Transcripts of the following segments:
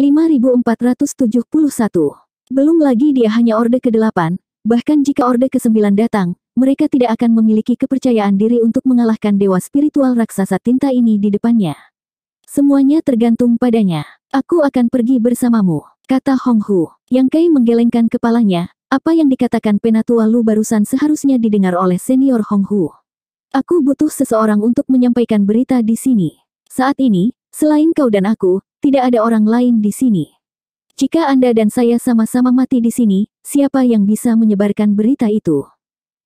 5471. Belum lagi dia hanya orde ke-8, bahkan jika orde ke-9 datang, mereka tidak akan memiliki kepercayaan diri untuk mengalahkan dewa spiritual raksasa tinta ini di depannya. Semuanya tergantung padanya. Aku akan pergi bersamamu, kata Hong Hu. Yang Kai menggelengkan kepalanya, apa yang dikatakan penatua Lu barusan seharusnya didengar oleh senior Hong Hu. Aku butuh seseorang untuk menyampaikan berita di sini. Saat ini, Selain kau dan aku, tidak ada orang lain di sini. Jika Anda dan saya sama-sama mati di sini, siapa yang bisa menyebarkan berita itu?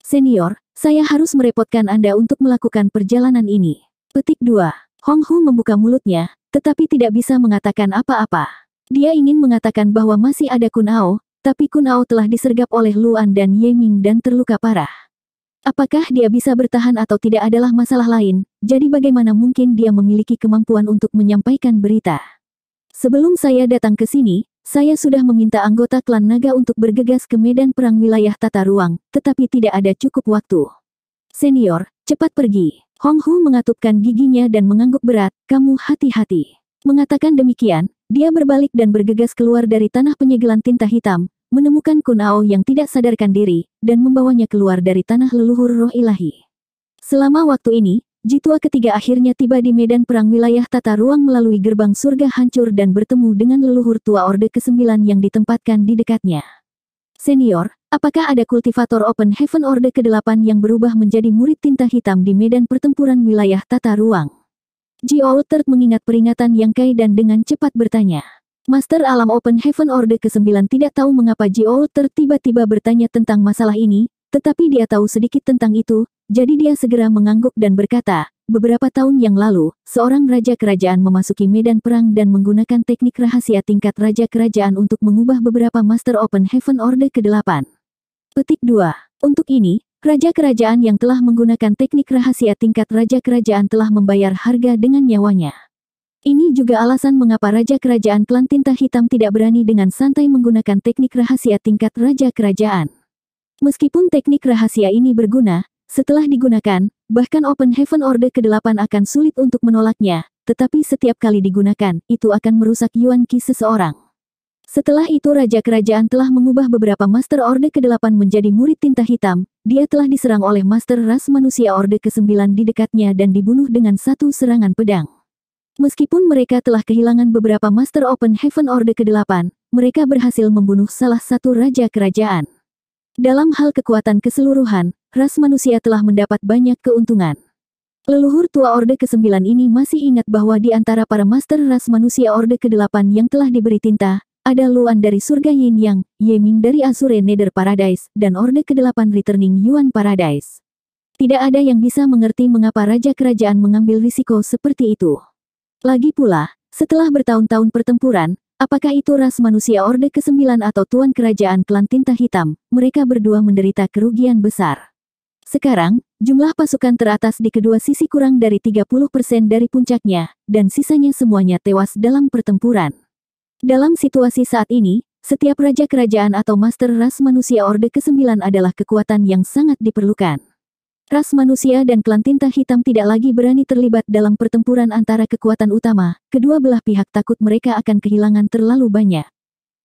Senior, saya harus merepotkan Anda untuk melakukan perjalanan ini. Petik 2. Hong Hu membuka mulutnya, tetapi tidak bisa mengatakan apa-apa. Dia ingin mengatakan bahwa masih ada Kun Ao, tapi Kun Ao telah disergap oleh Luan dan Ye Ming dan terluka parah. Apakah dia bisa bertahan atau tidak adalah masalah lain, jadi bagaimana mungkin dia memiliki kemampuan untuk menyampaikan berita. Sebelum saya datang ke sini, saya sudah meminta anggota klan naga untuk bergegas ke medan perang wilayah tata ruang, tetapi tidak ada cukup waktu. Senior, cepat pergi. Hong Hu mengatupkan giginya dan mengangguk berat, kamu hati-hati. Mengatakan demikian, dia berbalik dan bergegas keluar dari tanah penyegelan tinta hitam, menemukan Kunao yang tidak sadarkan diri, dan membawanya keluar dari tanah leluhur roh ilahi. Selama waktu ini, Jitua ketiga akhirnya tiba di medan perang wilayah tata ruang melalui gerbang surga hancur dan bertemu dengan leluhur tua Orde ke-9 yang ditempatkan di dekatnya. Senior, apakah ada kultivator Open Heaven Orde ke-8 yang berubah menjadi murid tinta hitam di medan pertempuran wilayah tata ruang? Jiao Third mengingat peringatan yang Kai dan dengan cepat bertanya. Master Alam Open Heaven Order ke-9 tidak tahu mengapa Jio tertiba-tiba bertanya tentang masalah ini, tetapi dia tahu sedikit tentang itu, jadi dia segera mengangguk dan berkata, beberapa tahun yang lalu, seorang raja kerajaan memasuki medan perang dan menggunakan teknik rahasia tingkat raja kerajaan untuk mengubah beberapa Master Open Heaven Order ke-8. Petik 2. Untuk ini, raja kerajaan yang telah menggunakan teknik rahasia tingkat raja kerajaan telah membayar harga dengan nyawanya. Ini juga alasan mengapa Raja Kerajaan Klan Tinta Hitam tidak berani dengan santai menggunakan teknik rahasia tingkat Raja Kerajaan. Meskipun teknik rahasia ini berguna, setelah digunakan, bahkan Open Heaven Order ke-8 akan sulit untuk menolaknya, tetapi setiap kali digunakan, itu akan merusak Yuan Qi seseorang. Setelah itu Raja Kerajaan telah mengubah beberapa Master Order ke-8 menjadi murid tinta hitam, dia telah diserang oleh Master Ras Manusia Order ke-9 di dekatnya dan dibunuh dengan satu serangan pedang. Meskipun mereka telah kehilangan beberapa Master Open Heaven Orde ke-8, mereka berhasil membunuh salah satu raja kerajaan. Dalam hal kekuatan keseluruhan, ras manusia telah mendapat banyak keuntungan. Leluhur tua Orde ke-9 ini masih ingat bahwa di antara para Master ras manusia Orde ke-8 yang telah diberi tinta, ada Luan dari surga Yin Yang, Ye Ming dari Azure Nether Paradise, dan Orde ke-8 Returning Yuan Paradise. Tidak ada yang bisa mengerti mengapa Raja Kerajaan mengambil risiko seperti itu. Lagi pula, setelah bertahun-tahun pertempuran, apakah itu ras manusia Orde ke-9 atau Tuan Kerajaan Klan Tinta Hitam, mereka berdua menderita kerugian besar. Sekarang, jumlah pasukan teratas di kedua sisi kurang dari 30% dari puncaknya, dan sisanya semuanya tewas dalam pertempuran. Dalam situasi saat ini, setiap raja kerajaan atau master ras manusia Orde ke-9 adalah kekuatan yang sangat diperlukan. Ras manusia dan klan tinta hitam tidak lagi berani terlibat dalam pertempuran antara kekuatan utama, kedua belah pihak takut mereka akan kehilangan terlalu banyak.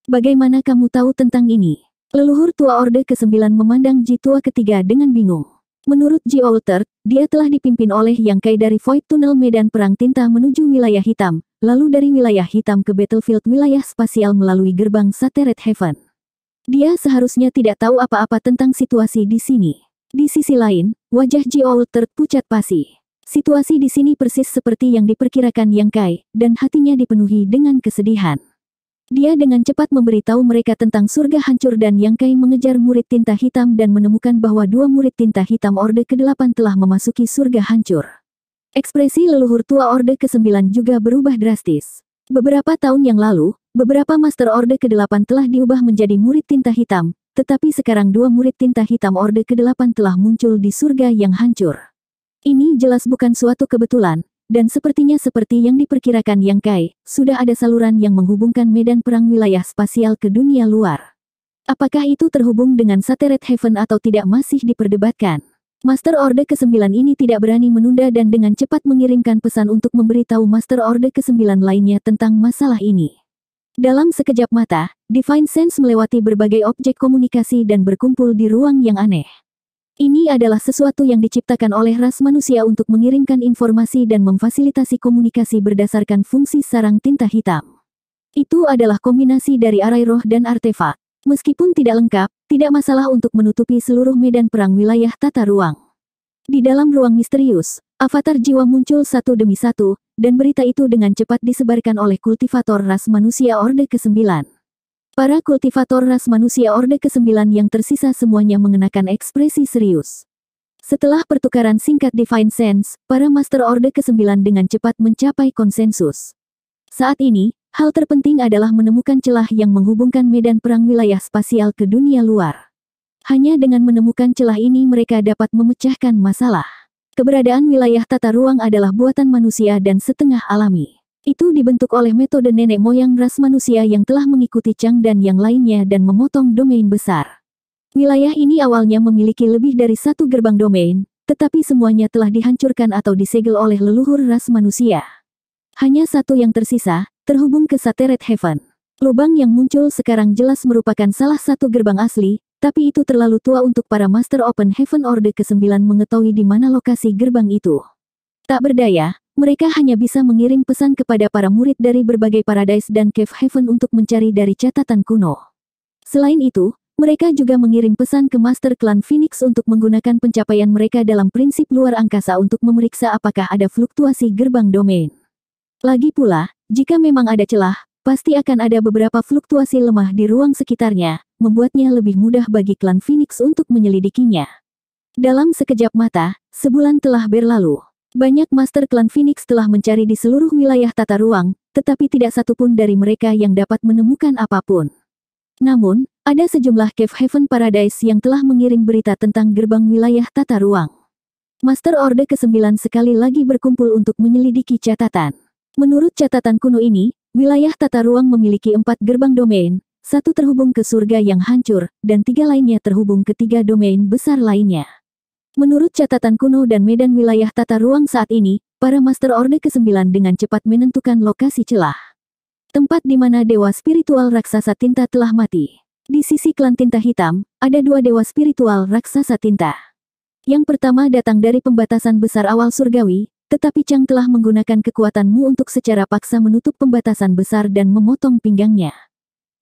Bagaimana kamu tahu tentang ini? Leluhur tua Orde ke-9 memandang Ji tua ketiga dengan bingung. Menurut Ji Alter, dia telah dipimpin oleh Yang Kai dari Void Tunnel Medan Perang Tinta menuju wilayah hitam, lalu dari wilayah hitam ke battlefield wilayah spasial melalui gerbang Sateret Heaven. Dia seharusnya tidak tahu apa-apa tentang situasi di sini. Di sisi lain, Wajah Ji Jiol terpucat pasi. Situasi di sini persis seperti yang diperkirakan Yang Kai, dan hatinya dipenuhi dengan kesedihan. Dia dengan cepat memberitahu mereka tentang surga hancur dan Yang Kai mengejar murid tinta hitam dan menemukan bahwa dua murid tinta hitam Orde ke-8 telah memasuki surga hancur. Ekspresi leluhur tua Orde ke-9 juga berubah drastis. Beberapa tahun yang lalu, beberapa Master Orde ke-8 telah diubah menjadi murid tinta hitam, tetapi sekarang dua murid tinta hitam Orde ke-8 telah muncul di surga yang hancur. Ini jelas bukan suatu kebetulan, dan sepertinya seperti yang diperkirakan Yang Kai, sudah ada saluran yang menghubungkan medan perang wilayah spasial ke dunia luar. Apakah itu terhubung dengan Sateret Heaven atau tidak masih diperdebatkan? Master orde ke-9 ini tidak berani menunda dan dengan cepat mengirimkan pesan untuk memberitahu Master orde ke-9 lainnya tentang masalah ini. Dalam sekejap mata, Divine Sense melewati berbagai objek komunikasi dan berkumpul di ruang yang aneh. Ini adalah sesuatu yang diciptakan oleh ras manusia untuk mengirimkan informasi dan memfasilitasi komunikasi berdasarkan fungsi sarang tinta hitam. Itu adalah kombinasi dari arai roh dan artefak. Meskipun tidak lengkap, tidak masalah untuk menutupi seluruh medan perang wilayah tata ruang. Di dalam ruang misterius, Avatar jiwa muncul satu demi satu, dan berita itu dengan cepat disebarkan oleh kultivator ras manusia Orde ke-9. Para kultivator ras manusia Orde ke-9 yang tersisa semuanya mengenakan ekspresi serius. Setelah pertukaran singkat Divine Sense, para Master Orde ke-9 dengan cepat mencapai konsensus. Saat ini, hal terpenting adalah menemukan celah yang menghubungkan medan perang wilayah spasial ke dunia luar. Hanya dengan menemukan celah ini mereka dapat memecahkan masalah. Keberadaan wilayah tata ruang adalah buatan manusia dan setengah alami. Itu dibentuk oleh metode nenek moyang ras manusia yang telah mengikuti Chang dan yang lainnya dan memotong domain besar. Wilayah ini awalnya memiliki lebih dari satu gerbang domain, tetapi semuanya telah dihancurkan atau disegel oleh leluhur ras manusia. Hanya satu yang tersisa, terhubung ke Sateret Heaven. Lubang yang muncul sekarang jelas merupakan salah satu gerbang asli, tapi itu terlalu tua untuk para Master Open Heaven Order ke-9 mengetahui di mana lokasi gerbang itu. Tak berdaya, mereka hanya bisa mengirim pesan kepada para murid dari berbagai paradise dan cave heaven untuk mencari dari catatan kuno. Selain itu, mereka juga mengirim pesan ke Master Clan Phoenix untuk menggunakan pencapaian mereka dalam prinsip luar angkasa untuk memeriksa apakah ada fluktuasi gerbang domain. Lagi pula, jika memang ada celah, Pasti akan ada beberapa fluktuasi lemah di ruang sekitarnya, membuatnya lebih mudah bagi klan Phoenix untuk menyelidikinya. Dalam sekejap mata, sebulan telah berlalu. Banyak master klan Phoenix telah mencari di seluruh wilayah tata ruang, tetapi tidak satupun dari mereka yang dapat menemukan apapun. Namun, ada sejumlah Cave Heaven Paradise yang telah mengirim berita tentang gerbang wilayah tata ruang. Master Orde ke-9 sekali lagi berkumpul untuk menyelidiki catatan. Menurut catatan kuno ini, Wilayah tata ruang memiliki empat gerbang domain, satu terhubung ke surga yang hancur, dan tiga lainnya terhubung ke tiga domain besar lainnya. Menurut catatan kuno dan medan wilayah tata ruang saat ini, para Master Orde ke-9 dengan cepat menentukan lokasi celah. Tempat di mana dewa spiritual raksasa tinta telah mati. Di sisi klan tinta hitam, ada dua dewa spiritual raksasa tinta. Yang pertama datang dari pembatasan besar awal surgawi, tetapi Chang telah menggunakan kekuatanmu untuk secara paksa menutup pembatasan besar dan memotong pinggangnya.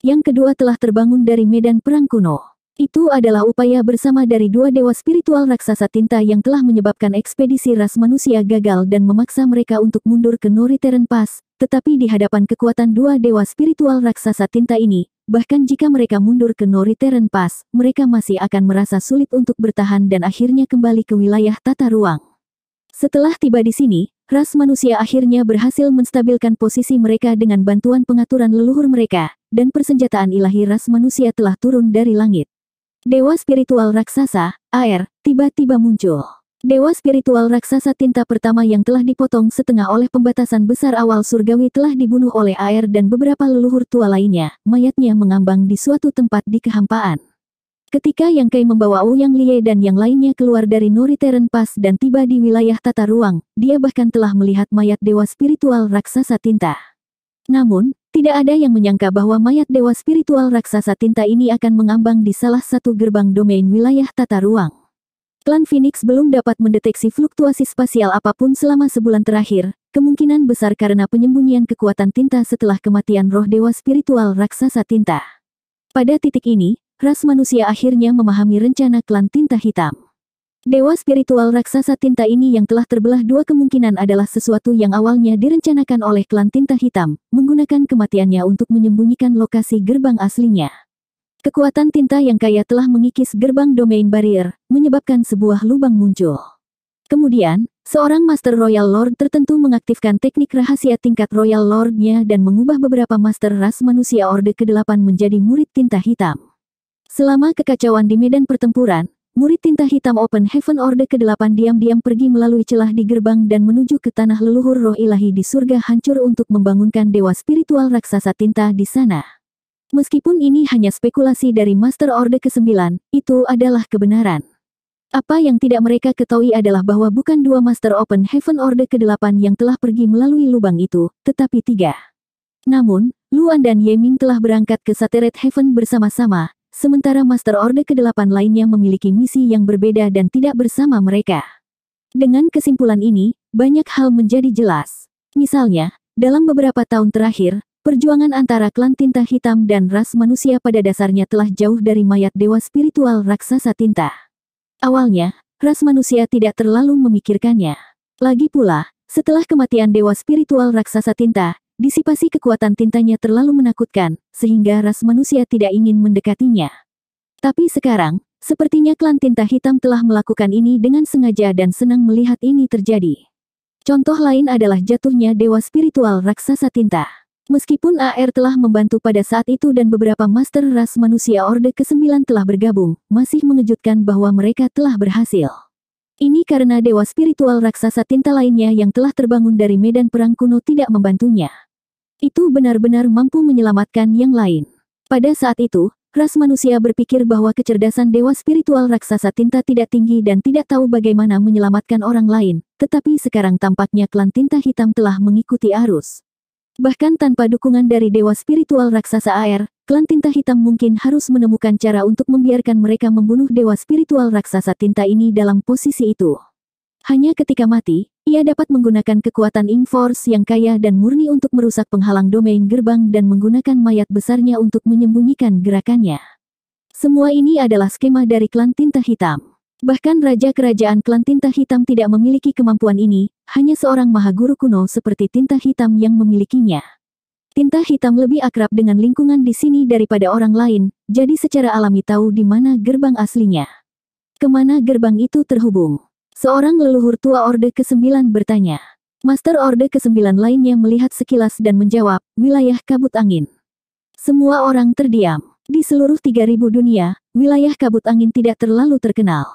Yang kedua telah terbangun dari medan perang kuno. Itu adalah upaya bersama dari dua dewa spiritual raksasa tinta yang telah menyebabkan ekspedisi ras manusia gagal dan memaksa mereka untuk mundur ke Noriteren Pass, tetapi di hadapan kekuatan dua dewa spiritual raksasa tinta ini, bahkan jika mereka mundur ke Noriteren Pass, mereka masih akan merasa sulit untuk bertahan dan akhirnya kembali ke wilayah tata ruang. Setelah tiba di sini, ras manusia akhirnya berhasil menstabilkan posisi mereka dengan bantuan pengaturan leluhur mereka, dan persenjataan ilahi ras manusia telah turun dari langit. Dewa spiritual raksasa, air, tiba-tiba muncul. Dewa spiritual raksasa tinta pertama yang telah dipotong setengah oleh pembatasan besar awal surgawi telah dibunuh oleh air dan beberapa leluhur tua lainnya, mayatnya mengambang di suatu tempat di kehampaan. Ketika Yang Kai membawa Ouyang Lie dan yang lainnya keluar dari Noriteren Pass dan tiba di wilayah tata ruang, dia bahkan telah melihat mayat dewa spiritual raksasa tinta. Namun, tidak ada yang menyangka bahwa mayat dewa spiritual raksasa tinta ini akan mengambang di salah satu gerbang domain wilayah tata ruang. Klan Phoenix belum dapat mendeteksi fluktuasi spasial apapun selama sebulan terakhir, kemungkinan besar karena penyembunyian kekuatan tinta setelah kematian roh dewa spiritual raksasa tinta. Pada titik ini, ras manusia akhirnya memahami rencana klan tinta hitam. Dewa spiritual raksasa tinta ini yang telah terbelah dua kemungkinan adalah sesuatu yang awalnya direncanakan oleh klan tinta hitam, menggunakan kematiannya untuk menyembunyikan lokasi gerbang aslinya. Kekuatan tinta yang kaya telah mengikis gerbang domain barrier, menyebabkan sebuah lubang muncul. Kemudian, seorang Master Royal Lord tertentu mengaktifkan teknik rahasia tingkat Royal Lordnya dan mengubah beberapa Master Ras manusia Orde ke-8 menjadi murid tinta hitam. Selama kekacauan di medan pertempuran, murid tinta hitam Open Heaven Orde ke-8 diam-diam pergi melalui celah di gerbang dan menuju ke tanah leluhur roh ilahi di surga hancur untuk membangunkan dewa spiritual raksasa tinta di sana. Meskipun ini hanya spekulasi dari Master Orde ke-9, itu adalah kebenaran. Apa yang tidak mereka ketahui adalah bahwa bukan dua Master Open Heaven Orde ke-8 yang telah pergi melalui lubang itu, tetapi tiga. Namun, Luan dan Yeming telah berangkat ke Sateret Heaven bersama-sama, sementara Master Orde ke-8 lainnya memiliki misi yang berbeda dan tidak bersama mereka. Dengan kesimpulan ini, banyak hal menjadi jelas. Misalnya, dalam beberapa tahun terakhir, perjuangan antara klan tinta hitam dan ras manusia pada dasarnya telah jauh dari mayat dewa spiritual raksasa tinta. Awalnya, ras manusia tidak terlalu memikirkannya. Lagi pula, setelah kematian dewa spiritual raksasa tinta, Disipasi kekuatan tintanya terlalu menakutkan, sehingga ras manusia tidak ingin mendekatinya. Tapi sekarang, sepertinya klan tinta hitam telah melakukan ini dengan sengaja dan senang melihat ini terjadi. Contoh lain adalah jatuhnya dewa spiritual raksasa tinta. Meskipun AR telah membantu pada saat itu dan beberapa master ras manusia Orde ke-9 telah bergabung, masih mengejutkan bahwa mereka telah berhasil. Ini karena dewa spiritual raksasa tinta lainnya yang telah terbangun dari medan perang kuno tidak membantunya. Itu benar-benar mampu menyelamatkan yang lain. Pada saat itu, ras manusia berpikir bahwa kecerdasan dewa spiritual raksasa tinta tidak tinggi dan tidak tahu bagaimana menyelamatkan orang lain, tetapi sekarang tampaknya klan tinta hitam telah mengikuti arus. Bahkan tanpa dukungan dari dewa spiritual raksasa air, klan tinta hitam mungkin harus menemukan cara untuk membiarkan mereka membunuh dewa spiritual raksasa tinta ini dalam posisi itu. Hanya ketika mati, ia dapat menggunakan kekuatan Ing-Force yang kaya dan murni untuk merusak penghalang domain gerbang dan menggunakan mayat besarnya untuk menyembunyikan gerakannya. Semua ini adalah skema dari klan tinta hitam. Bahkan Raja Kerajaan Klan Tinta Hitam tidak memiliki kemampuan ini, hanya seorang maha guru kuno seperti Tinta Hitam yang memilikinya. Tinta Hitam lebih akrab dengan lingkungan di sini daripada orang lain, jadi secara alami tahu di mana gerbang aslinya. Kemana gerbang itu terhubung. Seorang leluhur tua Orde ke-9 bertanya. Master Orde ke-9 lainnya melihat sekilas dan menjawab, wilayah kabut angin. Semua orang terdiam. Di seluruh 3000 dunia, wilayah kabut angin tidak terlalu terkenal.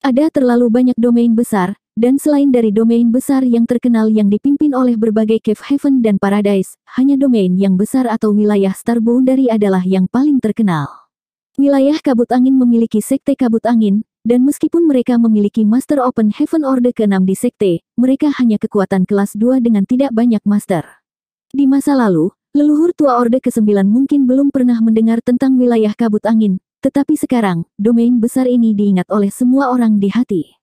Ada terlalu banyak domain besar, dan selain dari domain besar yang terkenal yang dipimpin oleh berbagai cave haven dan paradise, hanya domain yang besar atau wilayah dari adalah yang paling terkenal. Wilayah kabut angin memiliki sekte kabut angin, dan meskipun mereka memiliki Master Open Heaven Order ke-6 di Sekte, mereka hanya kekuatan kelas 2 dengan tidak banyak Master. Di masa lalu, leluhur tua Orde ke-9 mungkin belum pernah mendengar tentang wilayah kabut angin, tetapi sekarang, domain besar ini diingat oleh semua orang di hati.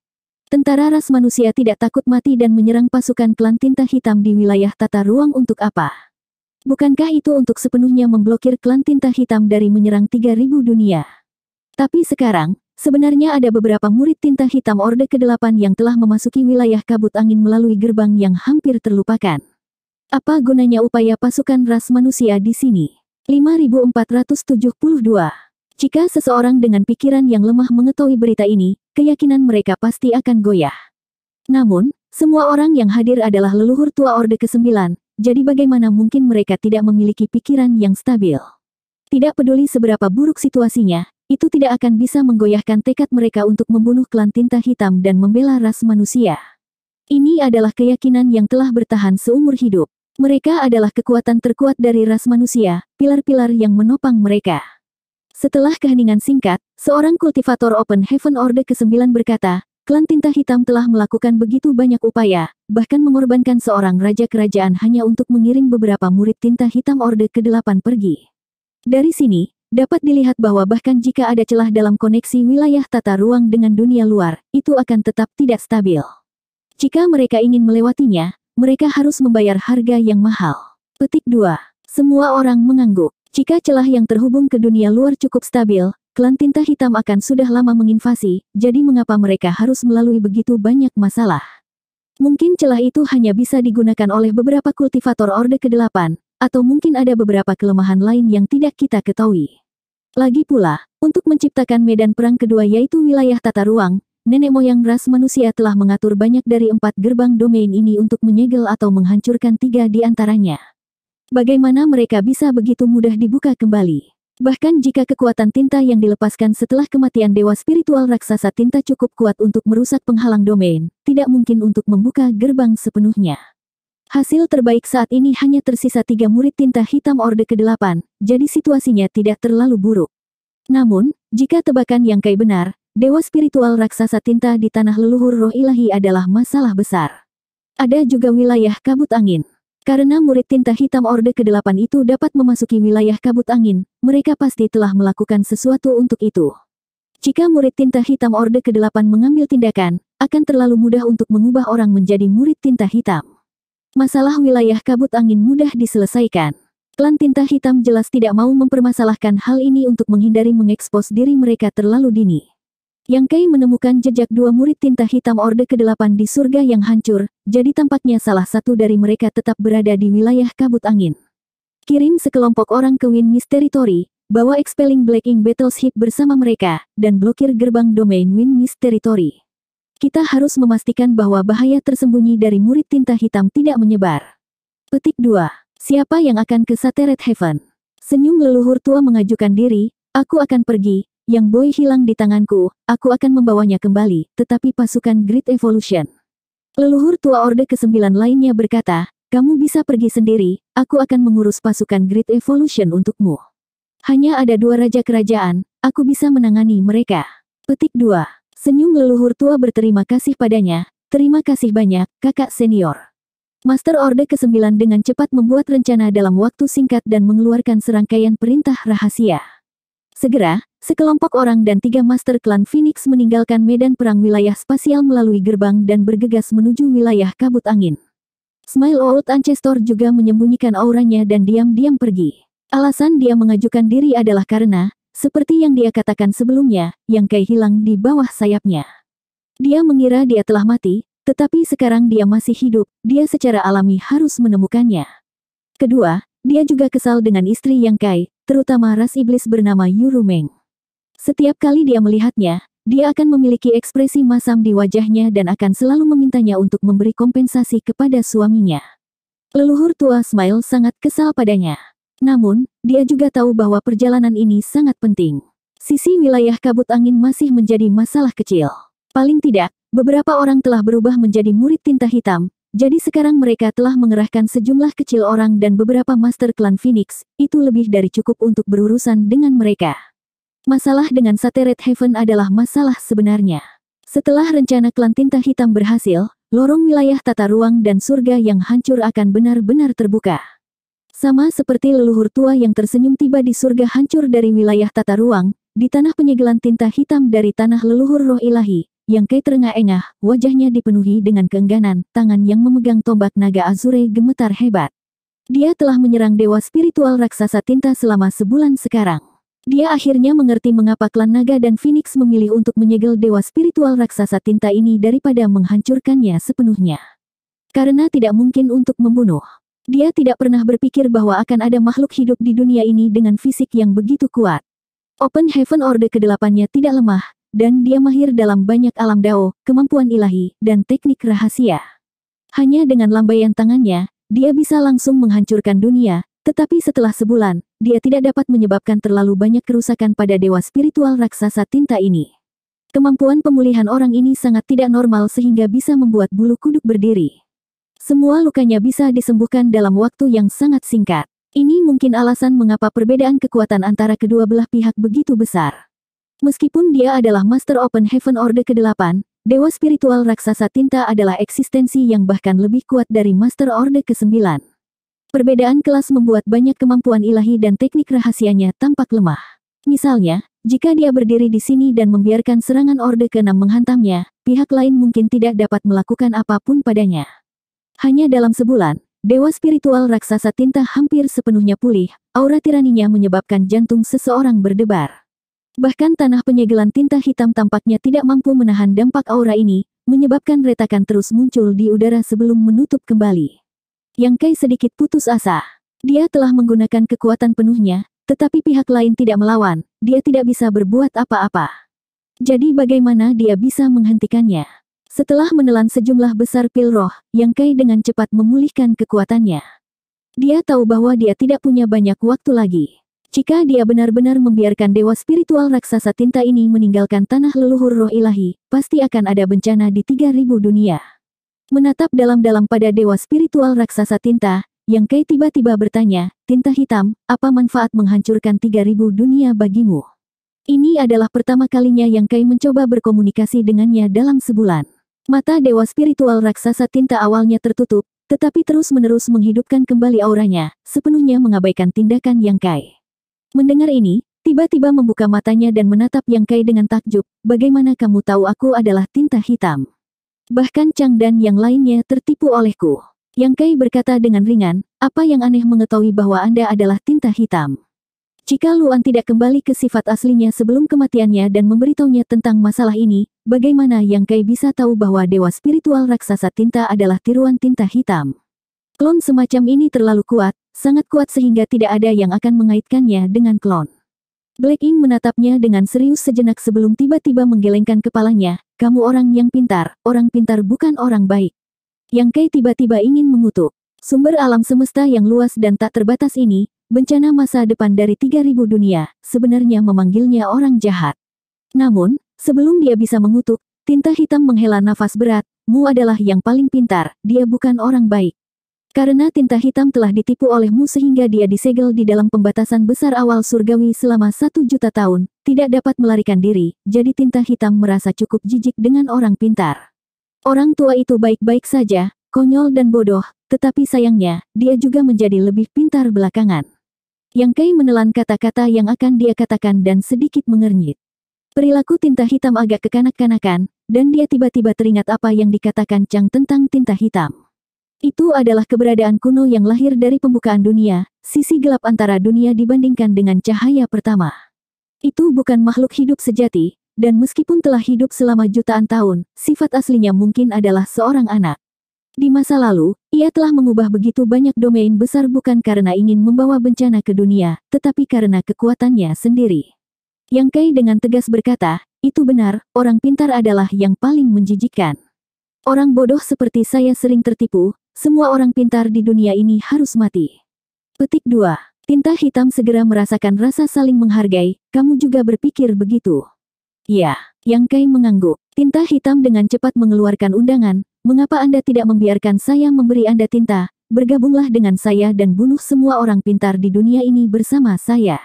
Tentara ras manusia tidak takut mati dan menyerang pasukan klan tinta hitam di wilayah tata ruang untuk apa? Bukankah itu untuk sepenuhnya memblokir klan tinta hitam dari menyerang 3000 dunia? Tapi sekarang, Sebenarnya ada beberapa murid tinta hitam Orde ke-8 yang telah memasuki wilayah kabut angin melalui gerbang yang hampir terlupakan. Apa gunanya upaya pasukan ras manusia di sini? 5472 Jika seseorang dengan pikiran yang lemah mengetahui berita ini, keyakinan mereka pasti akan goyah. Namun, semua orang yang hadir adalah leluhur tua Orde ke-9, jadi bagaimana mungkin mereka tidak memiliki pikiran yang stabil? Tidak peduli seberapa buruk situasinya, itu tidak akan bisa menggoyahkan tekad mereka untuk membunuh klan tinta hitam dan membela ras manusia. Ini adalah keyakinan yang telah bertahan seumur hidup. Mereka adalah kekuatan terkuat dari ras manusia, pilar-pilar yang menopang mereka. Setelah keheningan singkat, seorang kultivator Open Heaven Order ke-9 berkata, klan tinta hitam telah melakukan begitu banyak upaya, bahkan mengorbankan seorang raja kerajaan hanya untuk mengiring beberapa murid tinta hitam Orde ke-8 pergi. Dari sini, dapat dilihat bahwa bahkan jika ada celah dalam koneksi wilayah tata ruang dengan dunia luar, itu akan tetap tidak stabil. Jika mereka ingin melewatinya, mereka harus membayar harga yang mahal. Petik 2. Semua orang mengangguk. Jika celah yang terhubung ke dunia luar cukup stabil, klan tinta hitam akan sudah lama menginvasi, jadi mengapa mereka harus melalui begitu banyak masalah? Mungkin celah itu hanya bisa digunakan oleh beberapa kultivator Orde ke-8, atau mungkin ada beberapa kelemahan lain yang tidak kita ketahui. Lagi pula, untuk menciptakan medan perang kedua yaitu wilayah tata ruang, nenek moyang ras manusia telah mengatur banyak dari empat gerbang domain ini untuk menyegel atau menghancurkan tiga di antaranya. Bagaimana mereka bisa begitu mudah dibuka kembali? Bahkan jika kekuatan tinta yang dilepaskan setelah kematian dewa spiritual raksasa tinta cukup kuat untuk merusak penghalang domain, tidak mungkin untuk membuka gerbang sepenuhnya. Hasil terbaik saat ini hanya tersisa tiga murid tinta hitam Orde ke-8, jadi situasinya tidak terlalu buruk. Namun, jika tebakan yang kai benar, dewa spiritual raksasa tinta di tanah leluhur roh ilahi adalah masalah besar. Ada juga wilayah kabut angin. Karena murid tinta hitam Orde ke-8 itu dapat memasuki wilayah kabut angin, mereka pasti telah melakukan sesuatu untuk itu. Jika murid tinta hitam Orde ke-8 mengambil tindakan, akan terlalu mudah untuk mengubah orang menjadi murid tinta hitam. Masalah wilayah kabut angin mudah diselesaikan. Klan tinta hitam jelas tidak mau mempermasalahkan hal ini untuk menghindari mengekspos diri mereka terlalu dini. Yang Kai menemukan jejak dua murid tinta hitam Orde ke-8 di surga yang hancur, jadi tampaknya salah satu dari mereka tetap berada di wilayah kabut angin. Kirim sekelompok orang ke Win Territory, bawa Expelling Black Ink Battleship bersama mereka, dan blokir gerbang domain Win Territory. Kita harus memastikan bahwa bahaya tersembunyi dari murid tinta hitam tidak menyebar. Petik 2. Siapa yang akan ke Sateret Heaven? Senyum leluhur tua mengajukan diri, aku akan pergi, yang boy hilang di tanganku, aku akan membawanya kembali, tetapi pasukan Great Evolution. Leluhur tua Orde ke-9 lainnya berkata, kamu bisa pergi sendiri, aku akan mengurus pasukan Great Evolution untukmu. Hanya ada dua raja kerajaan, aku bisa menangani mereka. Petik 2. Senyum leluhur tua berterima kasih padanya. Terima kasih banyak, kakak senior. Master Orde ke-9 dengan cepat membuat rencana dalam waktu singkat dan mengeluarkan serangkaian perintah rahasia. Segera, sekelompok orang dan tiga master klan Phoenix meninggalkan medan perang wilayah spasial melalui gerbang dan bergegas menuju wilayah kabut angin. Smile Old Ancestor juga menyembunyikan auranya dan diam-diam pergi. Alasan dia mengajukan diri adalah karena, seperti yang dia katakan sebelumnya, Yang Kai hilang di bawah sayapnya. Dia mengira dia telah mati, tetapi sekarang dia masih hidup, dia secara alami harus menemukannya. Kedua, dia juga kesal dengan istri Yang Kai, terutama ras iblis bernama Yurumeng. Setiap kali dia melihatnya, dia akan memiliki ekspresi masam di wajahnya dan akan selalu memintanya untuk memberi kompensasi kepada suaminya. Leluhur tua Smile sangat kesal padanya. Namun, dia juga tahu bahwa perjalanan ini sangat penting. Sisi wilayah kabut angin masih menjadi masalah kecil. Paling tidak, beberapa orang telah berubah menjadi murid tinta hitam, jadi sekarang mereka telah mengerahkan sejumlah kecil orang dan beberapa master klan Phoenix, itu lebih dari cukup untuk berurusan dengan mereka. Masalah dengan Red Heaven adalah masalah sebenarnya. Setelah rencana klan tinta hitam berhasil, lorong wilayah tata ruang dan surga yang hancur akan benar-benar terbuka. Sama seperti leluhur tua yang tersenyum tiba di surga hancur dari wilayah tata ruang, di tanah penyegelan tinta hitam dari tanah leluhur roh ilahi, yang kei terengah-engah, wajahnya dipenuhi dengan keengganan, tangan yang memegang tombak naga azure gemetar hebat. Dia telah menyerang dewa spiritual raksasa tinta selama sebulan sekarang. Dia akhirnya mengerti mengapa klan naga dan Phoenix memilih untuk menyegel dewa spiritual raksasa tinta ini daripada menghancurkannya sepenuhnya. Karena tidak mungkin untuk membunuh. Dia tidak pernah berpikir bahwa akan ada makhluk hidup di dunia ini dengan fisik yang begitu kuat. Open Heaven Order kedelapannya tidak lemah, dan dia mahir dalam banyak alam dao, kemampuan ilahi, dan teknik rahasia. Hanya dengan lambaian tangannya, dia bisa langsung menghancurkan dunia, tetapi setelah sebulan, dia tidak dapat menyebabkan terlalu banyak kerusakan pada dewa spiritual raksasa tinta ini. Kemampuan pemulihan orang ini sangat tidak normal sehingga bisa membuat bulu kuduk berdiri. Semua lukanya bisa disembuhkan dalam waktu yang sangat singkat. Ini mungkin alasan mengapa perbedaan kekuatan antara kedua belah pihak begitu besar. Meskipun dia adalah Master Open Heaven Order ke-8, Dewa Spiritual Raksasa Tinta adalah eksistensi yang bahkan lebih kuat dari Master Order ke-9. Perbedaan kelas membuat banyak kemampuan ilahi dan teknik rahasianya tampak lemah. Misalnya, jika dia berdiri di sini dan membiarkan serangan Orde ke-6 menghantamnya, pihak lain mungkin tidak dapat melakukan apapun padanya. Hanya dalam sebulan, Dewa spiritual raksasa tinta hampir sepenuhnya pulih, aura tiraninya menyebabkan jantung seseorang berdebar. Bahkan tanah penyegelan tinta hitam tampaknya tidak mampu menahan dampak aura ini, menyebabkan retakan terus muncul di udara sebelum menutup kembali. Yang Kai sedikit putus asa. Dia telah menggunakan kekuatan penuhnya, tetapi pihak lain tidak melawan, dia tidak bisa berbuat apa-apa. Jadi bagaimana dia bisa menghentikannya? Setelah menelan sejumlah besar pil roh, Yang Kai dengan cepat memulihkan kekuatannya. Dia tahu bahwa dia tidak punya banyak waktu lagi. Jika dia benar-benar membiarkan dewa spiritual raksasa tinta ini meninggalkan tanah leluhur roh ilahi, pasti akan ada bencana di 3000 dunia. Menatap dalam-dalam pada dewa spiritual raksasa tinta, Yang Kai tiba-tiba bertanya, Tinta hitam, apa manfaat menghancurkan 3000 dunia bagimu? Ini adalah pertama kalinya Yang Kai mencoba berkomunikasi dengannya dalam sebulan. Mata dewa spiritual raksasa tinta awalnya tertutup, tetapi terus-menerus menghidupkan kembali auranya, sepenuhnya mengabaikan tindakan Yang Kai. Mendengar ini, tiba-tiba membuka matanya dan menatap Yang Kai dengan takjub, bagaimana kamu tahu aku adalah tinta hitam? Bahkan Chang dan yang lainnya tertipu olehku. Yang Kai berkata dengan ringan, apa yang aneh mengetahui bahwa Anda adalah tinta hitam? Jika Luan tidak kembali ke sifat aslinya sebelum kematiannya dan memberitahunya tentang masalah ini, bagaimana Yang Kai bisa tahu bahwa dewa spiritual raksasa tinta adalah tiruan tinta hitam? Klon semacam ini terlalu kuat, sangat kuat sehingga tidak ada yang akan mengaitkannya dengan klon. Black Ink menatapnya dengan serius sejenak sebelum tiba-tiba menggelengkan kepalanya, kamu orang yang pintar, orang pintar bukan orang baik. Yang Kai tiba-tiba ingin mengutuk. Sumber alam semesta yang luas dan tak terbatas ini, Bencana masa depan dari 3000 dunia, sebenarnya memanggilnya orang jahat. Namun, sebelum dia bisa mengutuk, tinta hitam menghela nafas berat, Mu adalah yang paling pintar, dia bukan orang baik. Karena tinta hitam telah ditipu oleh Mu sehingga dia disegel di dalam pembatasan besar awal surgawi selama satu juta tahun, tidak dapat melarikan diri, jadi tinta hitam merasa cukup jijik dengan orang pintar. Orang tua itu baik-baik saja, konyol dan bodoh, tetapi sayangnya, dia juga menjadi lebih pintar belakangan. Yang Kai menelan kata-kata yang akan dia katakan dan sedikit mengernyit. Perilaku tinta hitam agak kekanak-kanakan, dan dia tiba-tiba teringat apa yang dikatakan Chang tentang tinta hitam. Itu adalah keberadaan kuno yang lahir dari pembukaan dunia, sisi gelap antara dunia dibandingkan dengan cahaya pertama. Itu bukan makhluk hidup sejati, dan meskipun telah hidup selama jutaan tahun, sifat aslinya mungkin adalah seorang anak. Di masa lalu, ia telah mengubah begitu banyak domain besar bukan karena ingin membawa bencana ke dunia, tetapi karena kekuatannya sendiri. Yang Kai dengan tegas berkata, itu benar, orang pintar adalah yang paling menjijikan. Orang bodoh seperti saya sering tertipu, semua orang pintar di dunia ini harus mati. Petik 2. Tinta hitam segera merasakan rasa saling menghargai, kamu juga berpikir begitu. Ya, Yang Kai mengangguk. Tinta hitam dengan cepat mengeluarkan undangan, Mengapa Anda tidak membiarkan saya memberi Anda tinta? Bergabunglah dengan saya dan bunuh semua orang pintar di dunia ini bersama saya.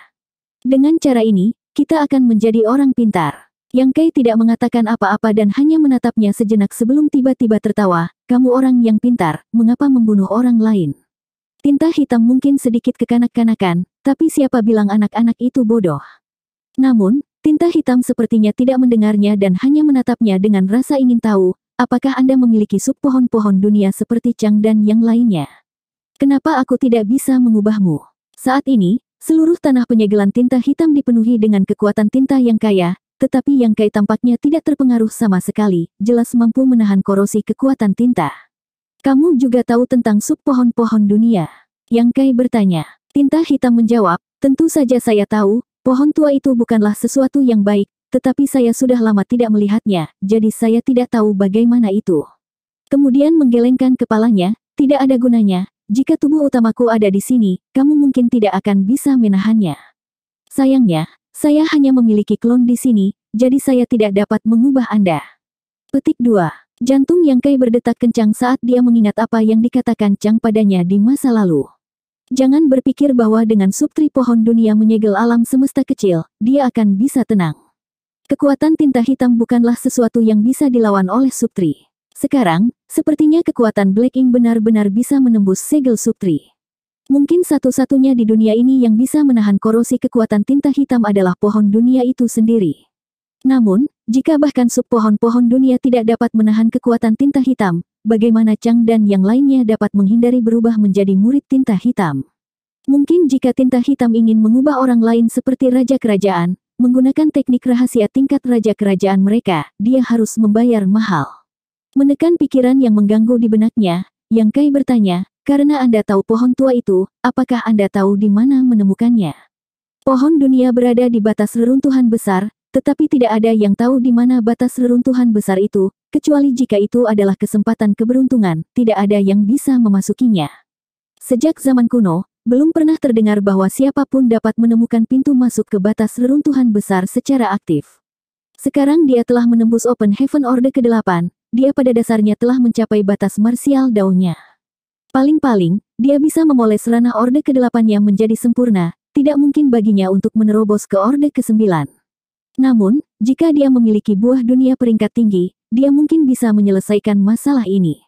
Dengan cara ini, kita akan menjadi orang pintar. Yang Kei tidak mengatakan apa-apa dan hanya menatapnya sejenak sebelum tiba-tiba tertawa, kamu orang yang pintar, mengapa membunuh orang lain? Tinta hitam mungkin sedikit kekanak-kanakan, tapi siapa bilang anak-anak itu bodoh? Namun, tinta hitam sepertinya tidak mendengarnya dan hanya menatapnya dengan rasa ingin tahu, Apakah Anda memiliki sub pohon-pohon dunia seperti Chang dan yang lainnya? Kenapa aku tidak bisa mengubahmu? Saat ini, seluruh tanah penyegelan tinta hitam dipenuhi dengan kekuatan tinta yang kaya, tetapi yang kaya tampaknya tidak terpengaruh sama sekali, jelas mampu menahan korosi kekuatan tinta. Kamu juga tahu tentang sub pohon-pohon dunia. Yang Kai bertanya. Tinta hitam menjawab, tentu saja saya tahu, pohon tua itu bukanlah sesuatu yang baik, tetapi saya sudah lama tidak melihatnya, jadi saya tidak tahu bagaimana itu. Kemudian menggelengkan kepalanya, tidak ada gunanya, jika tubuh utamaku ada di sini, kamu mungkin tidak akan bisa menahannya. Sayangnya, saya hanya memiliki klon di sini, jadi saya tidak dapat mengubah Anda. Petik 2. Jantung yang Kai berdetak kencang saat dia mengingat apa yang dikatakan Chang padanya di masa lalu. Jangan berpikir bahwa dengan subtri pohon dunia menyegel alam semesta kecil, dia akan bisa tenang. Kekuatan tinta hitam bukanlah sesuatu yang bisa dilawan oleh Subtri. Sekarang, sepertinya kekuatan Black Ink benar-benar bisa menembus segel Subtri. Mungkin satu-satunya di dunia ini yang bisa menahan korosi kekuatan tinta hitam adalah pohon dunia itu sendiri. Namun, jika bahkan sub pohon-pohon dunia tidak dapat menahan kekuatan tinta hitam, bagaimana Chang dan yang lainnya dapat menghindari berubah menjadi murid tinta hitam? Mungkin jika tinta hitam ingin mengubah orang lain seperti raja kerajaan, Menggunakan teknik rahasia tingkat raja kerajaan mereka, dia harus membayar mahal. Menekan pikiran yang mengganggu di benaknya, Yang Kai bertanya, karena Anda tahu pohon tua itu, apakah Anda tahu di mana menemukannya? Pohon dunia berada di batas reruntuhan besar, tetapi tidak ada yang tahu di mana batas reruntuhan besar itu, kecuali jika itu adalah kesempatan keberuntungan, tidak ada yang bisa memasukinya. Sejak zaman kuno, belum pernah terdengar bahwa siapapun dapat menemukan pintu masuk ke batas reruntuhan besar secara aktif. Sekarang dia telah menembus Open Heaven Order ke-8, dia pada dasarnya telah mencapai batas martial daunnya. Paling-paling, dia bisa memoles ranah Orde ke-8-nya menjadi sempurna, tidak mungkin baginya untuk menerobos ke Orde ke-9. Namun, jika dia memiliki buah dunia peringkat tinggi, dia mungkin bisa menyelesaikan masalah ini.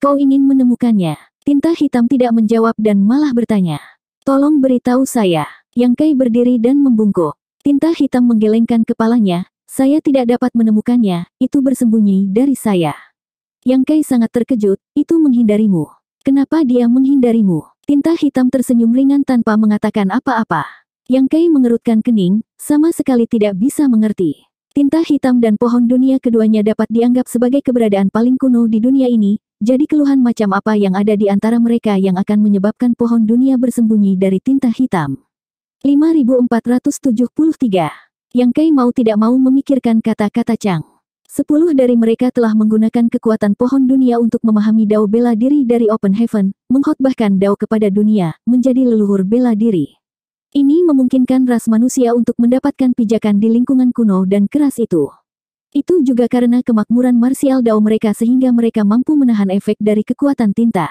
Kau ingin menemukannya. Tinta hitam tidak menjawab dan malah bertanya. Tolong beritahu saya. Yang Kai berdiri dan membungkuk. Tinta hitam menggelengkan kepalanya. Saya tidak dapat menemukannya, itu bersembunyi dari saya. Yang Kai sangat terkejut, itu menghindarimu. Kenapa dia menghindarimu? Tinta hitam tersenyum ringan tanpa mengatakan apa-apa. Yang Kai mengerutkan kening, sama sekali tidak bisa mengerti. Tinta hitam dan pohon dunia keduanya dapat dianggap sebagai keberadaan paling kuno di dunia ini, jadi keluhan macam apa yang ada di antara mereka yang akan menyebabkan pohon dunia bersembunyi dari tinta hitam? 5473. Yang Kai mau tidak mau memikirkan kata-kata Chang. Sepuluh dari mereka telah menggunakan kekuatan pohon dunia untuk memahami Dao bela diri dari Open Heaven, mengkhotbahkan Dao kepada dunia, menjadi leluhur bela diri. Ini memungkinkan ras manusia untuk mendapatkan pijakan di lingkungan kuno dan keras itu. Itu juga karena kemakmuran martial dao mereka sehingga mereka mampu menahan efek dari kekuatan tinta.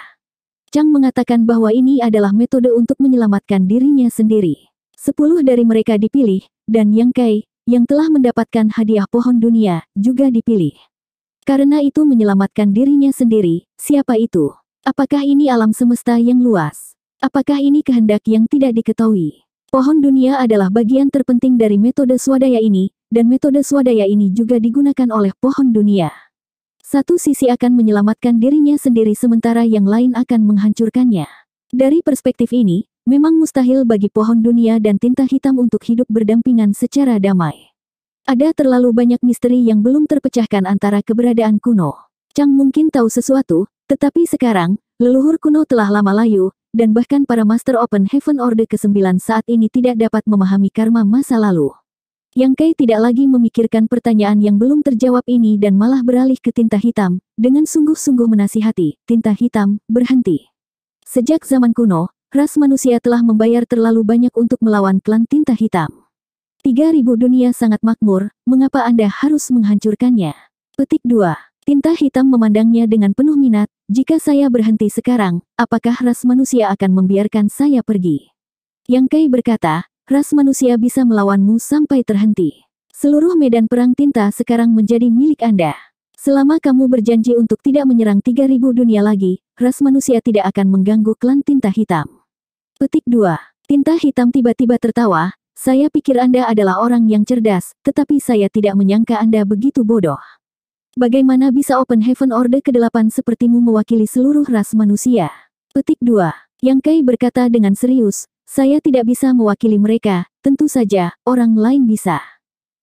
Chang mengatakan bahwa ini adalah metode untuk menyelamatkan dirinya sendiri. Sepuluh dari mereka dipilih, dan Yang Kai, yang telah mendapatkan hadiah pohon dunia, juga dipilih. Karena itu menyelamatkan dirinya sendiri, siapa itu? Apakah ini alam semesta yang luas? Apakah ini kehendak yang tidak diketahui? Pohon dunia adalah bagian terpenting dari metode swadaya ini, dan metode swadaya ini juga digunakan oleh pohon dunia. Satu sisi akan menyelamatkan dirinya sendiri sementara yang lain akan menghancurkannya. Dari perspektif ini, memang mustahil bagi pohon dunia dan tinta hitam untuk hidup berdampingan secara damai. Ada terlalu banyak misteri yang belum terpecahkan antara keberadaan kuno. Chang mungkin tahu sesuatu, tetapi sekarang, leluhur kuno telah lama layu, dan bahkan para Master Open Heaven Order ke-9 saat ini tidak dapat memahami karma masa lalu. Yang Kei tidak lagi memikirkan pertanyaan yang belum terjawab ini dan malah beralih ke tinta hitam, dengan sungguh-sungguh menasihati, tinta hitam, berhenti. Sejak zaman kuno, ras manusia telah membayar terlalu banyak untuk melawan klan tinta hitam. 3000 dunia sangat makmur, mengapa Anda harus menghancurkannya? Petik 2. Tinta hitam memandangnya dengan penuh minat, jika saya berhenti sekarang, apakah ras manusia akan membiarkan saya pergi? Yang Kei berkata, ras manusia bisa melawanmu sampai terhenti. Seluruh medan perang tinta sekarang menjadi milik Anda. Selama kamu berjanji untuk tidak menyerang 3000 dunia lagi, ras manusia tidak akan mengganggu klan tinta hitam. Petik 2. Tinta hitam tiba-tiba tertawa, saya pikir Anda adalah orang yang cerdas, tetapi saya tidak menyangka Anda begitu bodoh. Bagaimana bisa Open Heaven Order ke-8 sepertimu mewakili seluruh ras manusia? Petik 2. Yang Kai berkata dengan serius, saya tidak bisa mewakili mereka, tentu saja, orang lain bisa.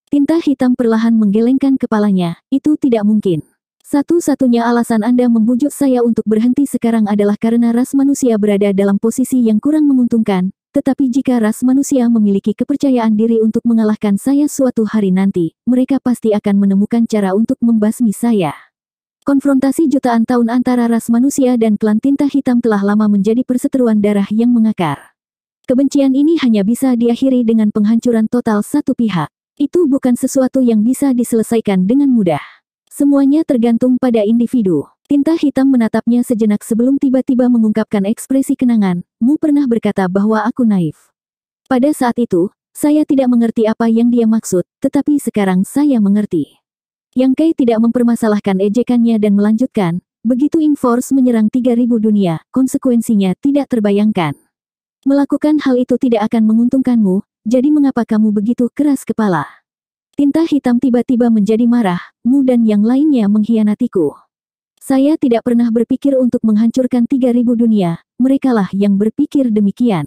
Tinta hitam perlahan menggelengkan kepalanya, itu tidak mungkin. Satu-satunya alasan Anda membujuk saya untuk berhenti sekarang adalah karena ras manusia berada dalam posisi yang kurang menguntungkan, tetapi jika ras manusia memiliki kepercayaan diri untuk mengalahkan saya suatu hari nanti, mereka pasti akan menemukan cara untuk membasmi saya. Konfrontasi jutaan tahun antara ras manusia dan klan tinta hitam telah lama menjadi perseteruan darah yang mengakar. Kebencian ini hanya bisa diakhiri dengan penghancuran total satu pihak. Itu bukan sesuatu yang bisa diselesaikan dengan mudah. Semuanya tergantung pada individu. Tinta hitam menatapnya sejenak sebelum tiba-tiba mengungkapkan ekspresi kenangan, Mu pernah berkata bahwa aku naif. Pada saat itu, saya tidak mengerti apa yang dia maksud, tetapi sekarang saya mengerti. Yang Kai tidak mempermasalahkan ejekannya dan melanjutkan, begitu Inforce menyerang 3000 dunia, konsekuensinya tidak terbayangkan. Melakukan hal itu tidak akan menguntungkanmu, jadi mengapa kamu begitu keras kepala? Tinta hitam tiba-tiba menjadi marah, Mu dan yang lainnya mengkhianatiku. Saya tidak pernah berpikir untuk menghancurkan 3000 dunia, merekalah yang berpikir demikian.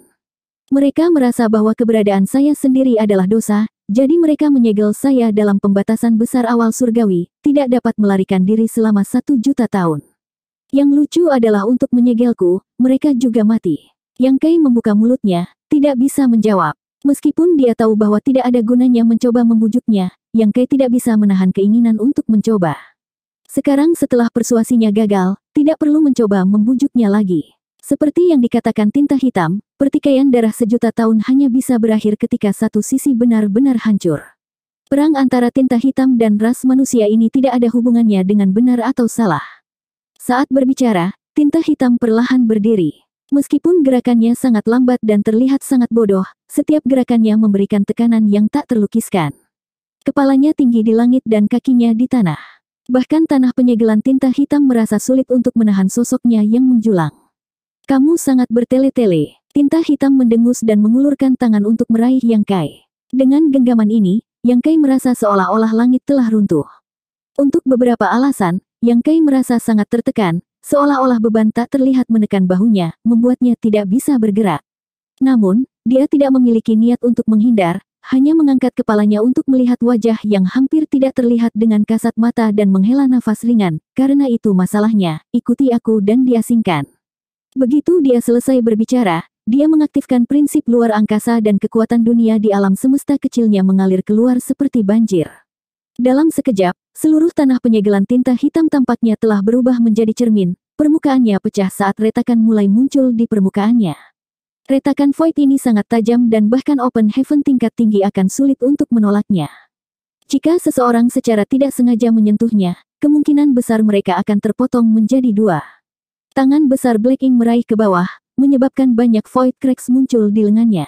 Mereka merasa bahwa keberadaan saya sendiri adalah dosa, jadi mereka menyegel saya dalam pembatasan besar awal surgawi, tidak dapat melarikan diri selama satu juta tahun. Yang lucu adalah untuk menyegelku, mereka juga mati. Yang Kei membuka mulutnya, tidak bisa menjawab. Meskipun dia tahu bahwa tidak ada gunanya mencoba membujuknya, Yang Kei tidak bisa menahan keinginan untuk mencoba. Sekarang setelah persuasinya gagal, tidak perlu mencoba membujuknya lagi. Seperti yang dikatakan tinta hitam, pertikaian darah sejuta tahun hanya bisa berakhir ketika satu sisi benar-benar hancur. Perang antara tinta hitam dan ras manusia ini tidak ada hubungannya dengan benar atau salah. Saat berbicara, tinta hitam perlahan berdiri. Meskipun gerakannya sangat lambat dan terlihat sangat bodoh, setiap gerakannya memberikan tekanan yang tak terlukiskan. Kepalanya tinggi di langit dan kakinya di tanah. Bahkan tanah penyegelan tinta hitam merasa sulit untuk menahan sosoknya yang menjulang. Kamu sangat bertele-tele. Tinta hitam mendengus dan mengulurkan tangan untuk meraih Yang Kai. Dengan genggaman ini, Yang Kai merasa seolah-olah langit telah runtuh. Untuk beberapa alasan, Yang Kai merasa sangat tertekan, Seolah-olah beban tak terlihat menekan bahunya, membuatnya tidak bisa bergerak. Namun, dia tidak memiliki niat untuk menghindar, hanya mengangkat kepalanya untuk melihat wajah yang hampir tidak terlihat dengan kasat mata dan menghela nafas ringan. Karena itu masalahnya, ikuti aku dan diasingkan. Begitu dia selesai berbicara, dia mengaktifkan prinsip luar angkasa dan kekuatan dunia di alam semesta kecilnya mengalir keluar seperti banjir. Dalam sekejap, Seluruh tanah penyegelan tinta hitam tampaknya telah berubah menjadi cermin, permukaannya pecah saat retakan mulai muncul di permukaannya. Retakan void ini sangat tajam dan bahkan open heaven tingkat tinggi akan sulit untuk menolaknya. Jika seseorang secara tidak sengaja menyentuhnya, kemungkinan besar mereka akan terpotong menjadi dua. Tangan besar Black Ink meraih ke bawah, menyebabkan banyak void cracks muncul di lengannya.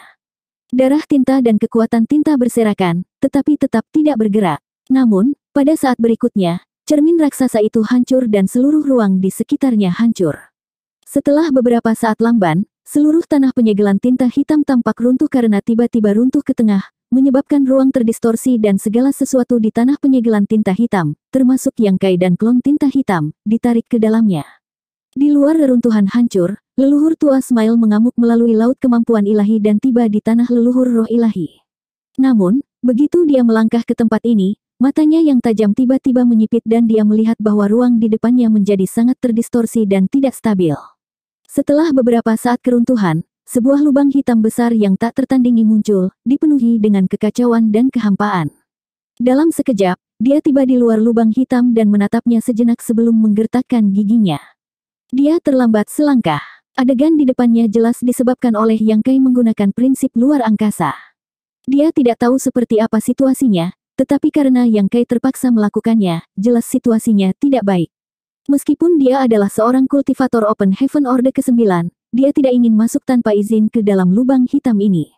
Darah tinta dan kekuatan tinta berserakan, tetapi tetap tidak bergerak. Namun, pada saat berikutnya, cermin raksasa itu hancur dan seluruh ruang di sekitarnya hancur. Setelah beberapa saat lamban, seluruh tanah penyegelan tinta hitam tampak runtuh karena tiba-tiba runtuh ke tengah, menyebabkan ruang terdistorsi dan segala sesuatu di tanah penyegelan tinta hitam, termasuk yang kai dan klon tinta hitam, ditarik ke dalamnya. Di luar reruntuhan hancur, leluhur tua Smile mengamuk melalui laut kemampuan ilahi dan tiba di tanah leluhur roh ilahi. Namun, begitu dia melangkah ke tempat ini, Matanya yang tajam tiba-tiba menyipit dan dia melihat bahwa ruang di depannya menjadi sangat terdistorsi dan tidak stabil. Setelah beberapa saat keruntuhan, sebuah lubang hitam besar yang tak tertandingi muncul, dipenuhi dengan kekacauan dan kehampaan. Dalam sekejap, dia tiba di luar lubang hitam dan menatapnya sejenak sebelum menggertakkan giginya. Dia terlambat selangkah. Adegan di depannya jelas disebabkan oleh Yang Kai menggunakan prinsip luar angkasa. Dia tidak tahu seperti apa situasinya, tetapi karena Yang Kai terpaksa melakukannya, jelas situasinya tidak baik. Meskipun dia adalah seorang kultivator Open Heaven Order ke-9, dia tidak ingin masuk tanpa izin ke dalam lubang hitam ini.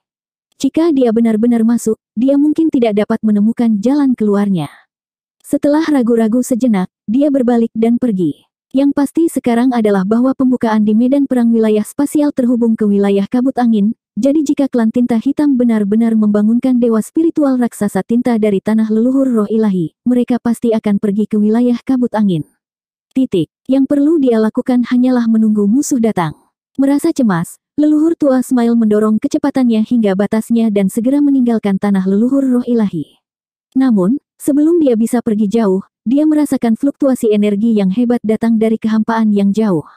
Jika dia benar-benar masuk, dia mungkin tidak dapat menemukan jalan keluarnya. Setelah ragu-ragu sejenak, dia berbalik dan pergi. Yang pasti sekarang adalah bahwa pembukaan di medan perang wilayah spasial terhubung ke wilayah kabut angin, jadi jika klan tinta hitam benar-benar membangunkan dewa spiritual raksasa tinta dari tanah leluhur roh ilahi, mereka pasti akan pergi ke wilayah kabut angin. Titik. Yang perlu dia lakukan hanyalah menunggu musuh datang. Merasa cemas, leluhur tua Smile mendorong kecepatannya hingga batasnya dan segera meninggalkan tanah leluhur roh ilahi. Namun, sebelum dia bisa pergi jauh, dia merasakan fluktuasi energi yang hebat datang dari kehampaan yang jauh.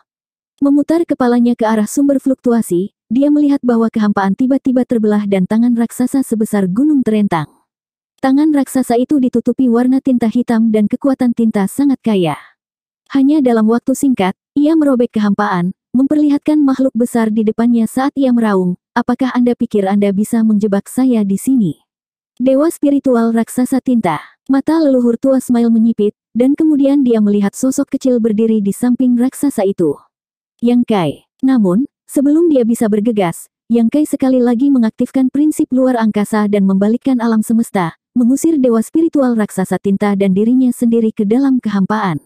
Memutar kepalanya ke arah sumber fluktuasi, dia melihat bahwa kehampaan tiba-tiba terbelah dan tangan raksasa sebesar gunung terentang. Tangan raksasa itu ditutupi warna tinta hitam dan kekuatan tinta sangat kaya. Hanya dalam waktu singkat, ia merobek kehampaan, memperlihatkan makhluk besar di depannya saat ia meraung, apakah Anda pikir Anda bisa menjebak saya di sini? Dewa spiritual raksasa tinta, mata leluhur tua Smile menyipit, dan kemudian dia melihat sosok kecil berdiri di samping raksasa itu. Yang Kai, namun, Sebelum dia bisa bergegas, Yang Kai sekali lagi mengaktifkan prinsip luar angkasa dan membalikkan alam semesta, mengusir dewa spiritual raksasa tinta dan dirinya sendiri ke dalam kehampaan.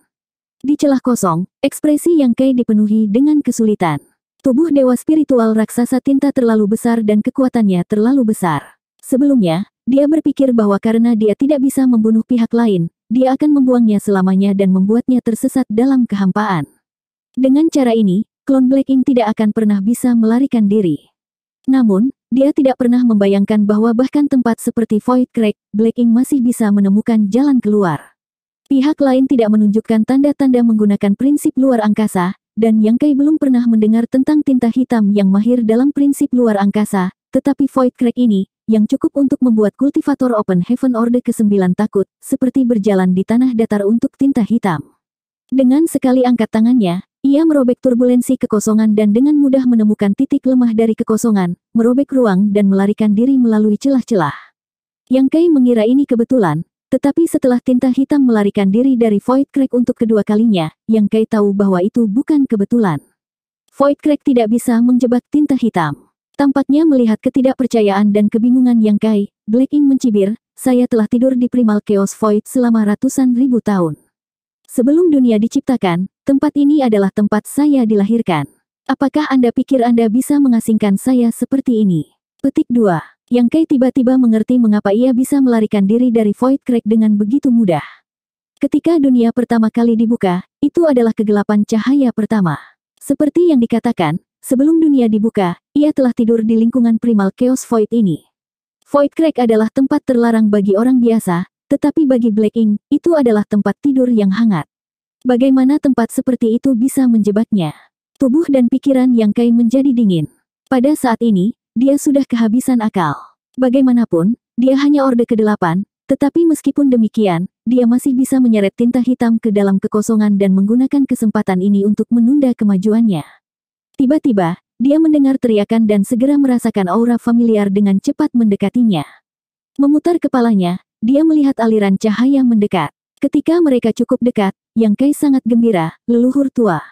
Di celah kosong, ekspresi Yang Kai dipenuhi dengan kesulitan. Tubuh dewa spiritual raksasa tinta terlalu besar dan kekuatannya terlalu besar. Sebelumnya, dia berpikir bahwa karena dia tidak bisa membunuh pihak lain, dia akan membuangnya selamanya dan membuatnya tersesat dalam kehampaan. Dengan cara ini, Klon Black Ink tidak akan pernah bisa melarikan diri. Namun, dia tidak pernah membayangkan bahwa bahkan tempat seperti Void Crack, Black Ink masih bisa menemukan jalan keluar. Pihak lain tidak menunjukkan tanda-tanda menggunakan prinsip luar angkasa, dan yang Kai belum pernah mendengar tentang tinta hitam yang mahir dalam prinsip luar angkasa, tetapi Void Crack ini, yang cukup untuk membuat kultivator Open Heaven Order ke-9 takut, seperti berjalan di tanah datar untuk tinta hitam. Dengan sekali angkat tangannya, ia merobek turbulensi kekosongan dan dengan mudah menemukan titik lemah dari kekosongan, merobek ruang dan melarikan diri melalui celah-celah. Yang Kai mengira ini kebetulan, tetapi setelah tinta hitam melarikan diri dari Void Crack untuk kedua kalinya, Yang Kai tahu bahwa itu bukan kebetulan. Void Crack tidak bisa menjebak tinta hitam. Tampaknya melihat ketidakpercayaan dan kebingungan Yang Kai, Black Ink mencibir, saya telah tidur di primal chaos void selama ratusan ribu tahun. Sebelum dunia diciptakan, tempat ini adalah tempat saya dilahirkan. Apakah Anda pikir Anda bisa mengasingkan saya seperti ini? Petik 2. Yang Kai tiba-tiba mengerti mengapa ia bisa melarikan diri dari Void Crack dengan begitu mudah. Ketika dunia pertama kali dibuka, itu adalah kegelapan cahaya pertama. Seperti yang dikatakan, sebelum dunia dibuka, ia telah tidur di lingkungan primal Chaos Void ini. Void Crack adalah tempat terlarang bagi orang biasa, tetapi bagi Black Ink, itu adalah tempat tidur yang hangat. Bagaimana tempat seperti itu bisa menjebaknya? Tubuh dan pikiran Yang Kai menjadi dingin. Pada saat ini, dia sudah kehabisan akal. Bagaimanapun, dia hanya orde ke-8, tetapi meskipun demikian, dia masih bisa menyeret tinta hitam ke dalam kekosongan dan menggunakan kesempatan ini untuk menunda kemajuannya. Tiba-tiba, dia mendengar teriakan dan segera merasakan aura familiar dengan cepat mendekatinya. Memutar kepalanya, dia melihat aliran cahaya mendekat. Ketika mereka cukup dekat, Yang Kai sangat gembira, leluhur tua.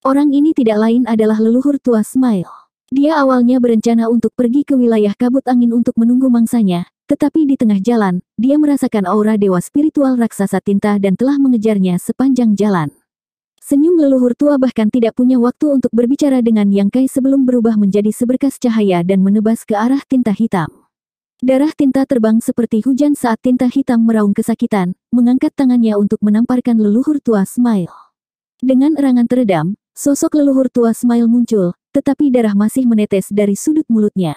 Orang ini tidak lain adalah leluhur tua Smile. Dia awalnya berencana untuk pergi ke wilayah kabut angin untuk menunggu mangsanya, tetapi di tengah jalan, dia merasakan aura dewa spiritual raksasa tinta dan telah mengejarnya sepanjang jalan. Senyum leluhur tua bahkan tidak punya waktu untuk berbicara dengan Yang Kai sebelum berubah menjadi seberkas cahaya dan menebas ke arah tinta hitam. Darah tinta terbang seperti hujan saat tinta hitam meraung kesakitan, mengangkat tangannya untuk menamparkan leluhur tua Smile. Dengan erangan teredam, sosok leluhur tua Smile muncul, tetapi darah masih menetes dari sudut mulutnya.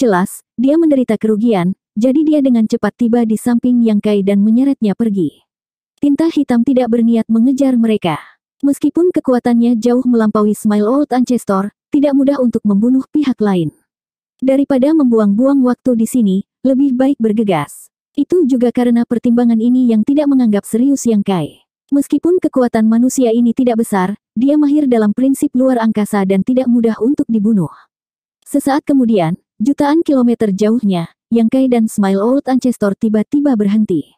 Jelas, dia menderita kerugian, jadi dia dengan cepat tiba di samping Yang Kai dan menyeretnya pergi. Tinta hitam tidak berniat mengejar mereka. Meskipun kekuatannya jauh melampaui Smile Old Ancestor, tidak mudah untuk membunuh pihak lain. Daripada membuang-buang waktu di sini, lebih baik bergegas. Itu juga karena pertimbangan ini yang tidak menganggap serius Yang Kai. Meskipun kekuatan manusia ini tidak besar, dia mahir dalam prinsip luar angkasa dan tidak mudah untuk dibunuh. Sesaat kemudian, jutaan kilometer jauhnya, Yang Kai dan Smile Old Ancestor tiba-tiba berhenti.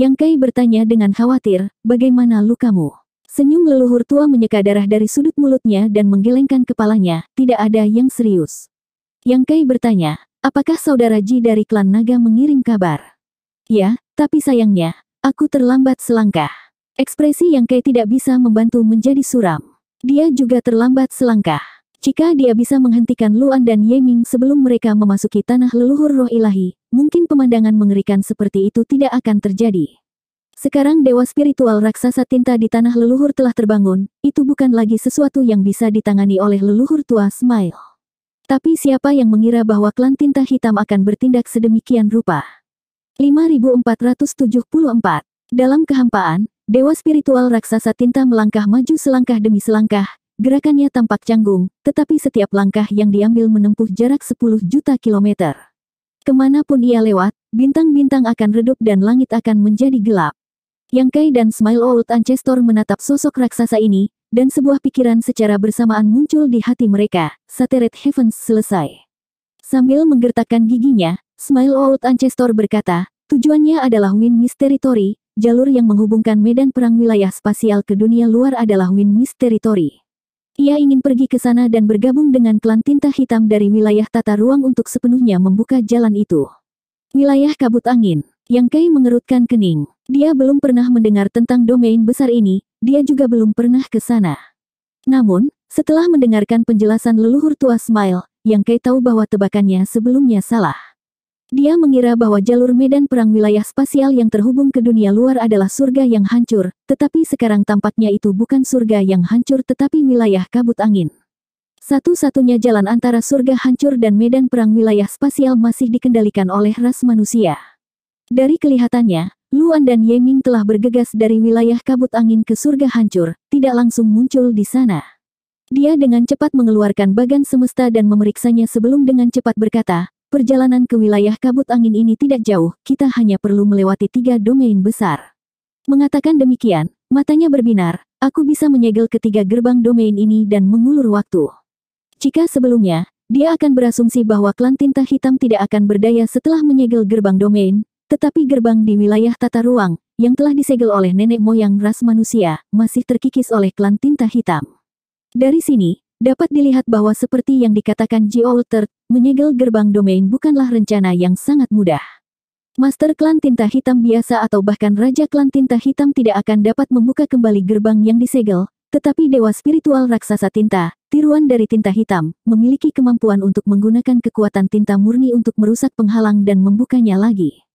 Yang Kai bertanya dengan khawatir, bagaimana lukamu? Senyum leluhur tua menyeka darah dari sudut mulutnya dan menggelengkan kepalanya, tidak ada yang serius. Yang Kai bertanya, apakah saudara Ji dari klan naga mengirim kabar? Ya, tapi sayangnya, aku terlambat selangkah. Ekspresi Yang Kai tidak bisa membantu menjadi suram. Dia juga terlambat selangkah. Jika dia bisa menghentikan Luan dan Ye Ming sebelum mereka memasuki tanah leluhur roh ilahi, mungkin pemandangan mengerikan seperti itu tidak akan terjadi. Sekarang dewa spiritual raksasa tinta di tanah leluhur telah terbangun, itu bukan lagi sesuatu yang bisa ditangani oleh leluhur tua Smile. Tapi siapa yang mengira bahwa klan tinta hitam akan bertindak sedemikian rupa? 5474 Dalam kehampaan, dewa spiritual raksasa tinta melangkah maju selangkah demi selangkah, gerakannya tampak canggung, tetapi setiap langkah yang diambil menempuh jarak 10 juta kilometer. Kemanapun ia lewat, bintang-bintang akan redup dan langit akan menjadi gelap. Yang Kai dan Smile Old Ancestor menatap sosok raksasa ini, dan sebuah pikiran secara bersamaan muncul di hati mereka, Sateret Heavens selesai. Sambil menggertakkan giginya, Smile Old Ancestor berkata, tujuannya adalah Win Territory, jalur yang menghubungkan medan perang wilayah spasial ke dunia luar adalah Win Territory. Ia ingin pergi ke sana dan bergabung dengan klan tinta hitam dari wilayah tata ruang untuk sepenuhnya membuka jalan itu. Wilayah kabut angin, yang Kai mengerutkan kening. Dia belum pernah mendengar tentang domain besar ini, dia juga belum pernah ke sana. Namun, setelah mendengarkan penjelasan leluhur tua Smile, yang Kay tahu bahwa tebakannya sebelumnya salah. Dia mengira bahwa jalur medan perang wilayah spasial yang terhubung ke dunia luar adalah surga yang hancur, tetapi sekarang tampaknya itu bukan surga yang hancur tetapi wilayah kabut angin. Satu-satunya jalan antara surga hancur dan medan perang wilayah spasial masih dikendalikan oleh ras manusia. Dari kelihatannya, Luan dan Yeming telah bergegas dari wilayah kabut angin ke surga hancur, tidak langsung muncul di sana. Dia dengan cepat mengeluarkan bagan semesta dan memeriksanya sebelum dengan cepat berkata, Perjalanan ke wilayah kabut angin ini tidak jauh, kita hanya perlu melewati tiga domain besar. Mengatakan demikian, matanya berbinar, aku bisa menyegel ketiga gerbang domain ini dan mengulur waktu. Jika sebelumnya, dia akan berasumsi bahwa klan tinta hitam tidak akan berdaya setelah menyegel gerbang domain, tetapi gerbang di wilayah tata ruang, yang telah disegel oleh nenek moyang ras manusia, masih terkikis oleh klan tinta hitam. Dari sini, dapat dilihat bahwa seperti yang dikatakan G. Alter, menyegel gerbang domain bukanlah rencana yang sangat mudah. Master klan tinta hitam biasa atau bahkan raja klan tinta hitam tidak akan dapat membuka kembali gerbang yang disegel, tetapi dewa spiritual raksasa tinta, tiruan dari tinta hitam, memiliki kemampuan untuk menggunakan kekuatan tinta murni untuk merusak penghalang dan membukanya lagi.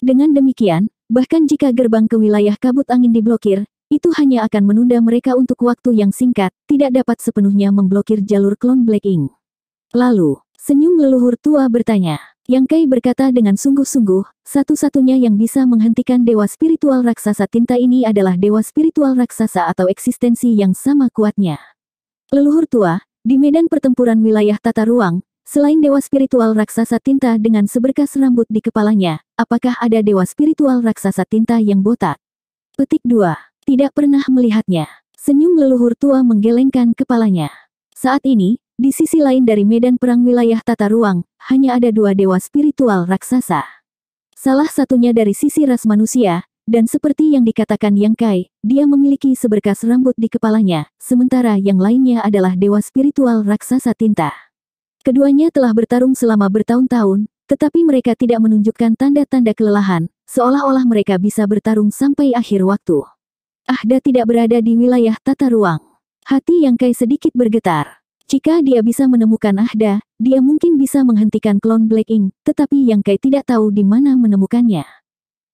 Dengan demikian, bahkan jika gerbang ke wilayah kabut angin diblokir, itu hanya akan menunda mereka untuk waktu yang singkat, tidak dapat sepenuhnya memblokir jalur klon Black Ink. Lalu, senyum leluhur tua bertanya, yang Kai berkata dengan sungguh-sungguh, satu-satunya yang bisa menghentikan dewa spiritual raksasa tinta ini adalah dewa spiritual raksasa atau eksistensi yang sama kuatnya. Leluhur tua, di medan pertempuran wilayah tata ruang, Selain dewa spiritual raksasa tinta dengan seberkas rambut di kepalanya, apakah ada dewa spiritual raksasa tinta yang botak? Petik 2. Tidak pernah melihatnya. Senyum leluhur tua menggelengkan kepalanya. Saat ini, di sisi lain dari medan perang wilayah tata ruang, hanya ada dua dewa spiritual raksasa. Salah satunya dari sisi ras manusia, dan seperti yang dikatakan Yang Kai, dia memiliki seberkas rambut di kepalanya, sementara yang lainnya adalah dewa spiritual raksasa tinta. Keduanya telah bertarung selama bertahun-tahun, tetapi mereka tidak menunjukkan tanda-tanda kelelahan, seolah-olah mereka bisa bertarung sampai akhir waktu. Ahda tidak berada di wilayah tata ruang. Hati yang Kai sedikit bergetar. Jika dia bisa menemukan Ahda, dia mungkin bisa menghentikan klon Black Ink, tetapi yang Kai tidak tahu di mana menemukannya.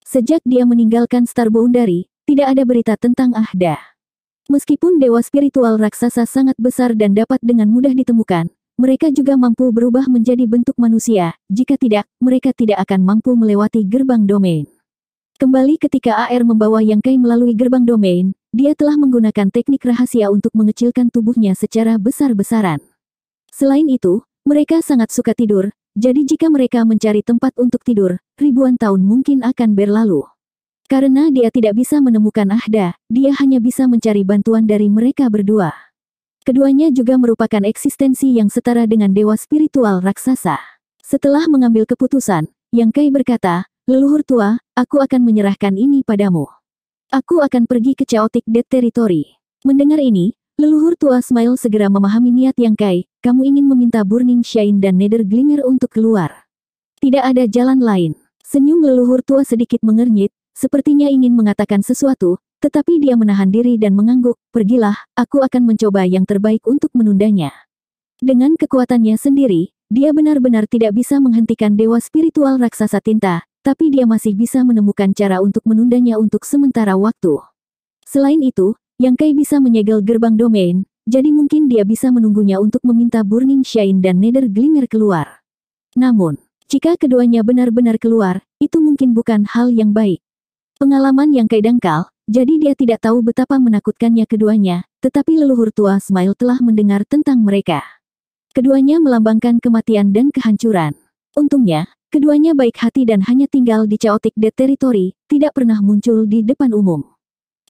Sejak dia meninggalkan Star Boundary, tidak ada berita tentang Ahda. Meskipun dewa spiritual raksasa sangat besar dan dapat dengan mudah ditemukan, mereka juga mampu berubah menjadi bentuk manusia, jika tidak, mereka tidak akan mampu melewati gerbang domain. Kembali ketika AR membawa Yang Kai melalui gerbang domain, dia telah menggunakan teknik rahasia untuk mengecilkan tubuhnya secara besar-besaran. Selain itu, mereka sangat suka tidur, jadi jika mereka mencari tempat untuk tidur, ribuan tahun mungkin akan berlalu. Karena dia tidak bisa menemukan Ahda, dia hanya bisa mencari bantuan dari mereka berdua. Keduanya juga merupakan eksistensi yang setara dengan dewa spiritual raksasa. Setelah mengambil keputusan, Yang Kai berkata, Leluhur tua, aku akan menyerahkan ini padamu. Aku akan pergi ke Chaotic Dead Territory. Mendengar ini, leluhur tua Smile segera memahami niat Yang Kai, kamu ingin meminta Burning Shine dan Nether Glimmer untuk keluar. Tidak ada jalan lain. Senyum leluhur tua sedikit mengernyit, sepertinya ingin mengatakan sesuatu, tetapi dia menahan diri dan mengangguk, pergilah, aku akan mencoba yang terbaik untuk menundanya. Dengan kekuatannya sendiri, dia benar-benar tidak bisa menghentikan dewa spiritual raksasa tinta, tapi dia masih bisa menemukan cara untuk menundanya untuk sementara waktu. Selain itu, Yang Kai bisa menyegel gerbang domain, jadi mungkin dia bisa menunggunya untuk meminta Burning Shine dan Nether Glimmer keluar. Namun, jika keduanya benar-benar keluar, itu mungkin bukan hal yang baik. Pengalaman yang Kai dangkal, jadi dia tidak tahu betapa menakutkannya keduanya, tetapi leluhur tua Smile telah mendengar tentang mereka. Keduanya melambangkan kematian dan kehancuran. Untungnya, keduanya baik hati dan hanya tinggal di chaotic dead territory, tidak pernah muncul di depan umum.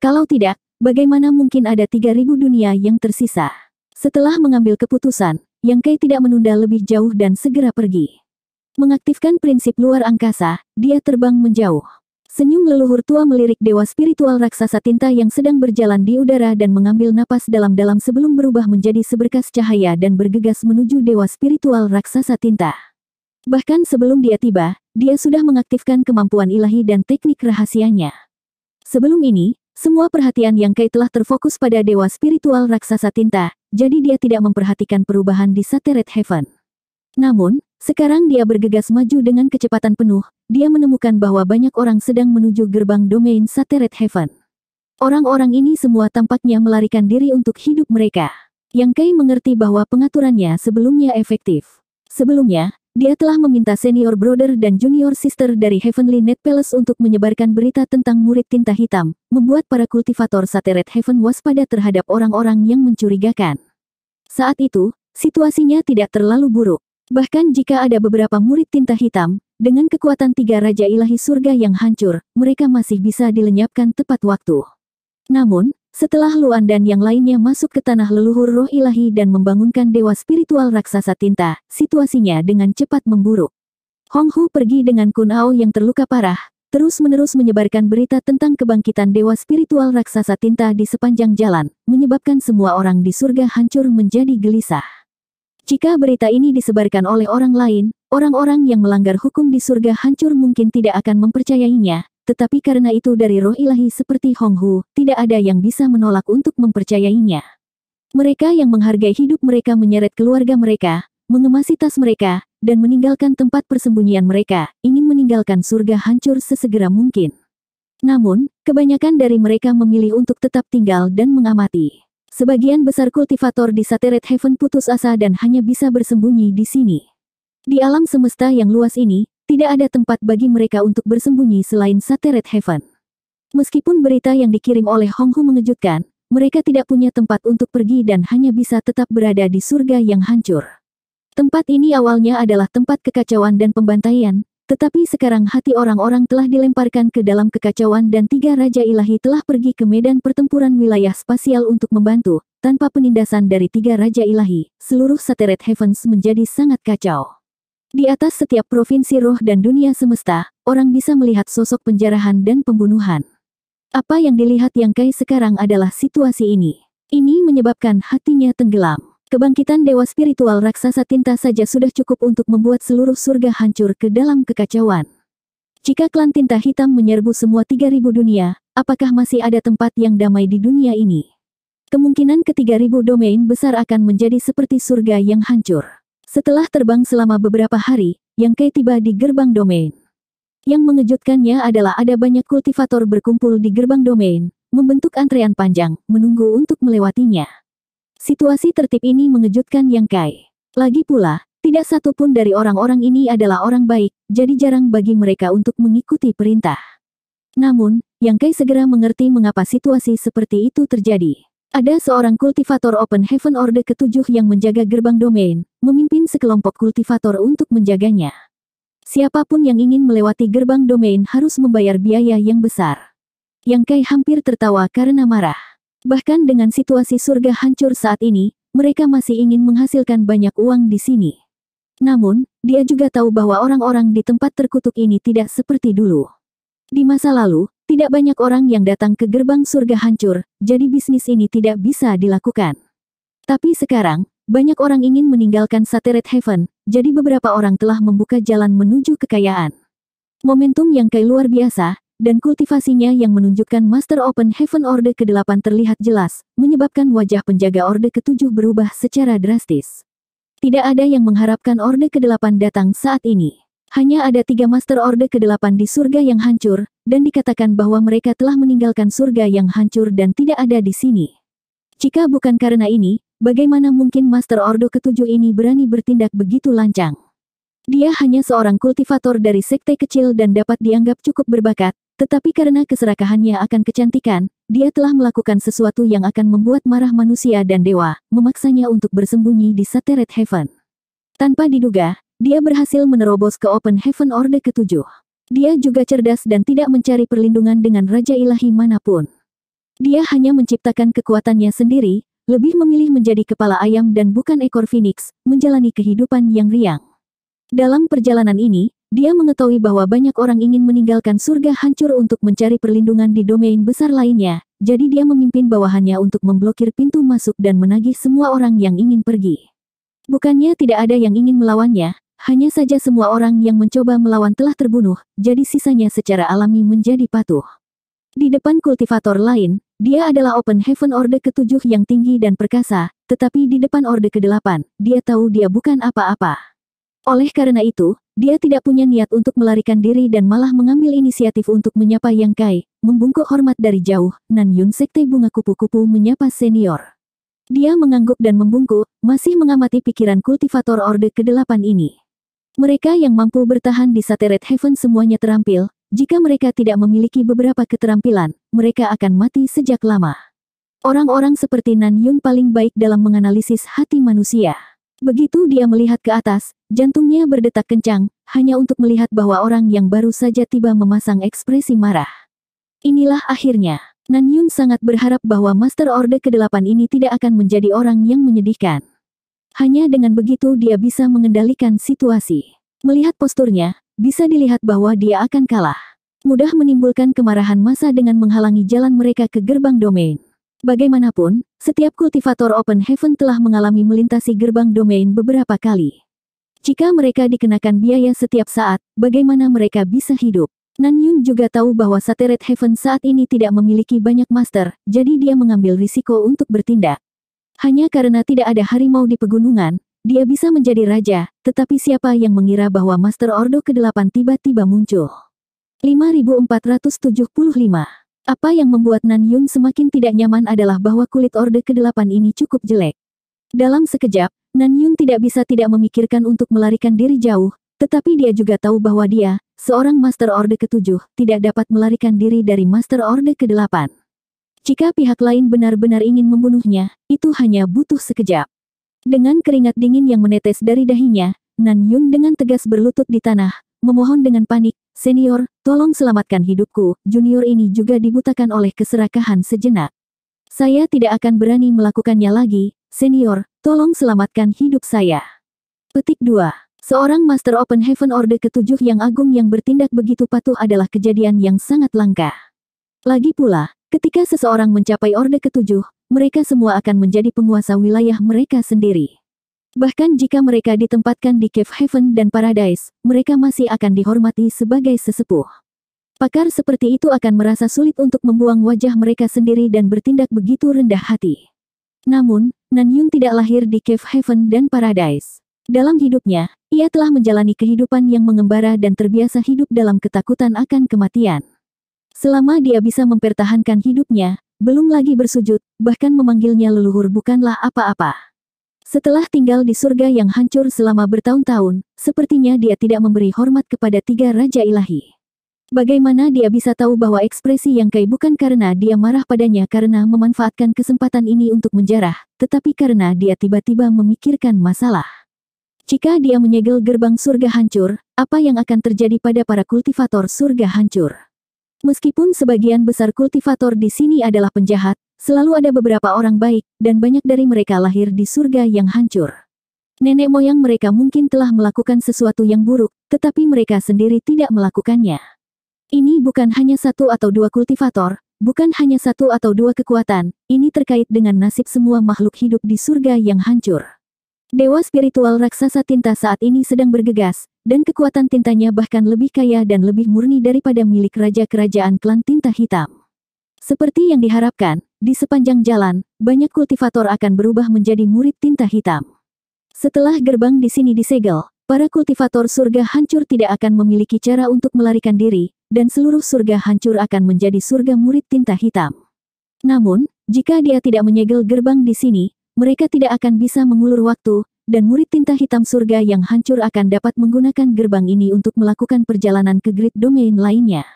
Kalau tidak, bagaimana mungkin ada 3000 dunia yang tersisa? Setelah mengambil keputusan, Yang Kai tidak menunda lebih jauh dan segera pergi. Mengaktifkan prinsip luar angkasa, dia terbang menjauh. Senyum leluhur tua melirik dewa spiritual raksasa tinta yang sedang berjalan di udara dan mengambil napas dalam-dalam sebelum berubah menjadi seberkas cahaya dan bergegas menuju dewa spiritual raksasa tinta. Bahkan sebelum dia tiba, dia sudah mengaktifkan kemampuan ilahi dan teknik rahasianya. Sebelum ini, semua perhatian yang Kai telah terfokus pada dewa spiritual raksasa tinta, jadi dia tidak memperhatikan perubahan di Sateret Heaven. Namun, sekarang dia bergegas maju dengan kecepatan penuh, dia menemukan bahwa banyak orang sedang menuju gerbang domain Sateret Heaven. Orang-orang ini semua tampaknya melarikan diri untuk hidup mereka. Yang Kai mengerti bahwa pengaturannya sebelumnya efektif. Sebelumnya, dia telah meminta senior brother dan junior sister dari Heavenly Net Palace untuk menyebarkan berita tentang murid tinta hitam, membuat para kultivator Sateret Heaven waspada terhadap orang-orang yang mencurigakan. Saat itu, situasinya tidak terlalu buruk. Bahkan jika ada beberapa murid tinta hitam, dengan kekuatan tiga Raja Ilahi Surga yang hancur, mereka masih bisa dilenyapkan tepat waktu. Namun, setelah Luan dan yang lainnya masuk ke tanah leluhur roh ilahi dan membangunkan dewa spiritual raksasa tinta, situasinya dengan cepat memburuk. Hong Hu pergi dengan Kun Ao yang terluka parah, terus-menerus menyebarkan berita tentang kebangkitan dewa spiritual raksasa tinta di sepanjang jalan, menyebabkan semua orang di surga hancur menjadi gelisah. Jika berita ini disebarkan oleh orang lain, orang-orang yang melanggar hukum di surga hancur mungkin tidak akan mempercayainya, tetapi karena itu dari roh ilahi seperti Honghu, tidak ada yang bisa menolak untuk mempercayainya. Mereka yang menghargai hidup mereka menyeret keluarga mereka, mengemasi tas mereka, dan meninggalkan tempat persembunyian mereka, ingin meninggalkan surga hancur sesegera mungkin. Namun, kebanyakan dari mereka memilih untuk tetap tinggal dan mengamati. Sebagian besar kultivator di Sateret Heaven putus asa dan hanya bisa bersembunyi di sini. Di alam semesta yang luas ini, tidak ada tempat bagi mereka untuk bersembunyi selain Sateret Heaven. Meskipun berita yang dikirim oleh Hong Hu mengejutkan, mereka tidak punya tempat untuk pergi dan hanya bisa tetap berada di surga yang hancur. Tempat ini awalnya adalah tempat kekacauan dan pembantaian, tetapi sekarang hati orang-orang telah dilemparkan ke dalam kekacauan dan tiga Raja Ilahi telah pergi ke medan pertempuran wilayah spasial untuk membantu. Tanpa penindasan dari tiga Raja Ilahi, seluruh Sateret Heavens menjadi sangat kacau. Di atas setiap provinsi roh dan dunia semesta, orang bisa melihat sosok penjarahan dan pembunuhan. Apa yang dilihat Yang Kai sekarang adalah situasi ini. Ini menyebabkan hatinya tenggelam. Kebangkitan dewa spiritual raksasa tinta saja sudah cukup untuk membuat seluruh surga hancur ke dalam kekacauan. Jika klan tinta hitam menyerbu semua 3000 dunia, apakah masih ada tempat yang damai di dunia ini? Kemungkinan ketiga ribu domain besar akan menjadi seperti surga yang hancur. Setelah terbang selama beberapa hari, yang Kei tiba di gerbang domain. Yang mengejutkannya adalah ada banyak kultivator berkumpul di gerbang domain, membentuk antrean panjang, menunggu untuk melewatinya. Situasi tertib ini mengejutkan Yang Kai. Lagi pula, tidak satupun dari orang-orang ini adalah orang baik, jadi jarang bagi mereka untuk mengikuti perintah. Namun, Yang Kai segera mengerti mengapa situasi seperti itu terjadi. Ada seorang kultivator Open Heaven Order ketujuh yang menjaga gerbang domain, memimpin sekelompok kultivator untuk menjaganya. Siapapun yang ingin melewati gerbang domain harus membayar biaya yang besar. Yang Kai hampir tertawa karena marah. Bahkan dengan situasi surga hancur saat ini, mereka masih ingin menghasilkan banyak uang di sini. Namun, dia juga tahu bahwa orang-orang di tempat terkutuk ini tidak seperti dulu. Di masa lalu, tidak banyak orang yang datang ke gerbang surga hancur, jadi bisnis ini tidak bisa dilakukan. Tapi sekarang, banyak orang ingin meninggalkan Sateret Heaven, jadi beberapa orang telah membuka jalan menuju kekayaan. Momentum yang kayak luar biasa, dan kultivasinya yang menunjukkan Master Open Heaven Order ke-8 terlihat jelas, menyebabkan wajah penjaga Orde ke-7 berubah secara drastis. Tidak ada yang mengharapkan Orde ke-8 datang saat ini. Hanya ada tiga Master Orde ke-8 di surga yang hancur, dan dikatakan bahwa mereka telah meninggalkan surga yang hancur dan tidak ada di sini. Jika bukan karena ini, bagaimana mungkin Master Ordo ketujuh ini berani bertindak begitu lancang? Dia hanya seorang kultivator dari sekte kecil dan dapat dianggap cukup berbakat, tetapi karena keserakahannya akan kecantikan, dia telah melakukan sesuatu yang akan membuat marah manusia dan dewa, memaksanya untuk bersembunyi di Sateret Heaven. Tanpa diduga, dia berhasil menerobos ke Open Heaven Orde ketujuh. Dia juga cerdas dan tidak mencari perlindungan dengan Raja Ilahi manapun. Dia hanya menciptakan kekuatannya sendiri, lebih memilih menjadi kepala ayam dan bukan ekor phoenix, menjalani kehidupan yang riang. Dalam perjalanan ini, dia mengetahui bahwa banyak orang ingin meninggalkan surga hancur untuk mencari perlindungan di domain besar lainnya, jadi dia memimpin bawahannya untuk memblokir pintu masuk dan menagih semua orang yang ingin pergi. Bukannya tidak ada yang ingin melawannya, hanya saja semua orang yang mencoba melawan telah terbunuh, jadi sisanya secara alami menjadi patuh. Di depan kultivator lain, dia adalah Open Heaven Orde ketujuh yang tinggi dan perkasa, tetapi di depan Orde kedelapan, dia tahu dia bukan apa-apa. Oleh karena itu, dia tidak punya niat untuk melarikan diri dan malah mengambil inisiatif untuk menyapa Yang Kai, membungkuk hormat dari jauh, Nan Yun Sekte Bunga Kupu-Kupu menyapa senior. Dia mengangguk dan membungkuk, masih mengamati pikiran kultivator Orde ke-8 ini. Mereka yang mampu bertahan di Satelit Heaven semuanya terampil, jika mereka tidak memiliki beberapa keterampilan, mereka akan mati sejak lama. Orang-orang seperti Nan Yun paling baik dalam menganalisis hati manusia. Begitu dia melihat ke atas, jantungnya berdetak kencang, hanya untuk melihat bahwa orang yang baru saja tiba memasang ekspresi marah. Inilah akhirnya. Nan Yun sangat berharap bahwa Master Orde ke-8 ini tidak akan menjadi orang yang menyedihkan. Hanya dengan begitu dia bisa mengendalikan situasi. Melihat posturnya, bisa dilihat bahwa dia akan kalah. Mudah menimbulkan kemarahan masa dengan menghalangi jalan mereka ke gerbang domain. Bagaimanapun, setiap kultivator Open Heaven telah mengalami melintasi gerbang domain beberapa kali. Jika mereka dikenakan biaya setiap saat, bagaimana mereka bisa hidup? Nan Yun juga tahu bahwa Satellite Heaven saat ini tidak memiliki banyak master, jadi dia mengambil risiko untuk bertindak. Hanya karena tidak ada harimau di pegunungan, dia bisa menjadi raja, tetapi siapa yang mengira bahwa Master Ordo ke-8 tiba-tiba muncul? 5475 apa yang membuat Nan Yun semakin tidak nyaman adalah bahwa kulit Orde ke-8 ini cukup jelek. Dalam sekejap, Nan Yun tidak bisa tidak memikirkan untuk melarikan diri jauh, tetapi dia juga tahu bahwa dia, seorang Master Orde ke-7, tidak dapat melarikan diri dari Master Orde ke-8. Jika pihak lain benar-benar ingin membunuhnya, itu hanya butuh sekejap. Dengan keringat dingin yang menetes dari dahinya, Nan Yun dengan tegas berlutut di tanah, Memohon dengan panik, senior, tolong selamatkan hidupku, junior ini juga dibutakan oleh keserakahan sejenak. Saya tidak akan berani melakukannya lagi, senior, tolong selamatkan hidup saya. Petik 2. Seorang Master Open Heaven Orde ketujuh yang agung yang bertindak begitu patuh adalah kejadian yang sangat langka. Lagi pula, ketika seseorang mencapai Orde ketujuh, mereka semua akan menjadi penguasa wilayah mereka sendiri. Bahkan jika mereka ditempatkan di Cave Heaven dan Paradise, mereka masih akan dihormati sebagai sesepuh. Pakar seperti itu akan merasa sulit untuk membuang wajah mereka sendiri dan bertindak begitu rendah hati. Namun, Nan Yun tidak lahir di Cave Heaven dan Paradise. Dalam hidupnya, ia telah menjalani kehidupan yang mengembara dan terbiasa hidup dalam ketakutan akan kematian. Selama dia bisa mempertahankan hidupnya, belum lagi bersujud, bahkan memanggilnya leluhur bukanlah apa-apa. Setelah tinggal di surga yang hancur selama bertahun-tahun, sepertinya dia tidak memberi hormat kepada tiga raja ilahi. Bagaimana dia bisa tahu bahwa ekspresi yang Kai bukan karena dia marah padanya karena memanfaatkan kesempatan ini untuk menjarah, tetapi karena dia tiba-tiba memikirkan masalah. Jika dia menyegel gerbang surga hancur, apa yang akan terjadi pada para kultivator surga hancur? Meskipun sebagian besar kultivator di sini adalah penjahat, Selalu ada beberapa orang baik, dan banyak dari mereka lahir di surga yang hancur. Nenek moyang mereka mungkin telah melakukan sesuatu yang buruk, tetapi mereka sendiri tidak melakukannya. Ini bukan hanya satu atau dua kultivator, bukan hanya satu atau dua kekuatan, ini terkait dengan nasib semua makhluk hidup di surga yang hancur. Dewa spiritual raksasa tinta saat ini sedang bergegas, dan kekuatan tintanya bahkan lebih kaya dan lebih murni daripada milik raja kerajaan klan tinta hitam. Seperti yang diharapkan, di sepanjang jalan, banyak kultivator akan berubah menjadi murid tinta hitam. Setelah gerbang di sini disegel, para kultivator surga hancur tidak akan memiliki cara untuk melarikan diri, dan seluruh surga hancur akan menjadi surga murid tinta hitam. Namun, jika dia tidak menyegel gerbang di sini, mereka tidak akan bisa mengulur waktu, dan murid tinta hitam surga yang hancur akan dapat menggunakan gerbang ini untuk melakukan perjalanan ke grid domain lainnya.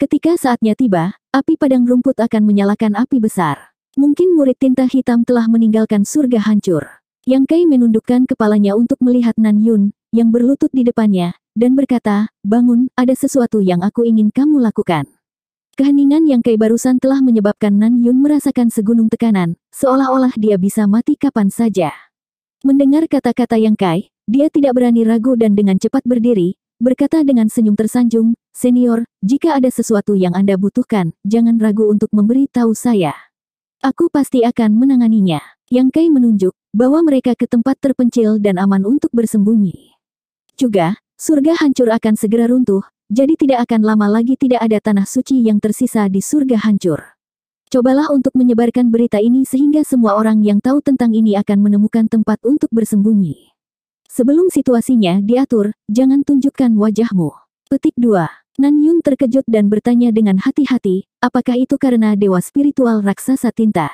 Ketika saatnya tiba, api padang rumput akan menyalakan api besar. Mungkin murid tinta hitam telah meninggalkan surga hancur. Yang Kai menundukkan kepalanya untuk melihat Nan Yun, yang berlutut di depannya, dan berkata, bangun, ada sesuatu yang aku ingin kamu lakukan. Keheningan yang Kai barusan telah menyebabkan Nan Yun merasakan segunung tekanan, seolah-olah dia bisa mati kapan saja. Mendengar kata-kata Yang Kai, dia tidak berani ragu dan dengan cepat berdiri, berkata dengan senyum tersanjung, Senior, jika ada sesuatu yang Anda butuhkan, jangan ragu untuk memberi tahu saya. Aku pasti akan menanganinya. Yang Kai menunjuk bahwa mereka ke tempat terpencil dan aman untuk bersembunyi. Juga, surga hancur akan segera runtuh, jadi tidak akan lama lagi tidak ada tanah suci yang tersisa di surga hancur. Cobalah untuk menyebarkan berita ini sehingga semua orang yang tahu tentang ini akan menemukan tempat untuk bersembunyi. Sebelum situasinya diatur, jangan tunjukkan wajahmu. Petik 2. Nan Yun terkejut dan bertanya dengan hati-hati, apakah itu karena dewa spiritual raksasa tinta?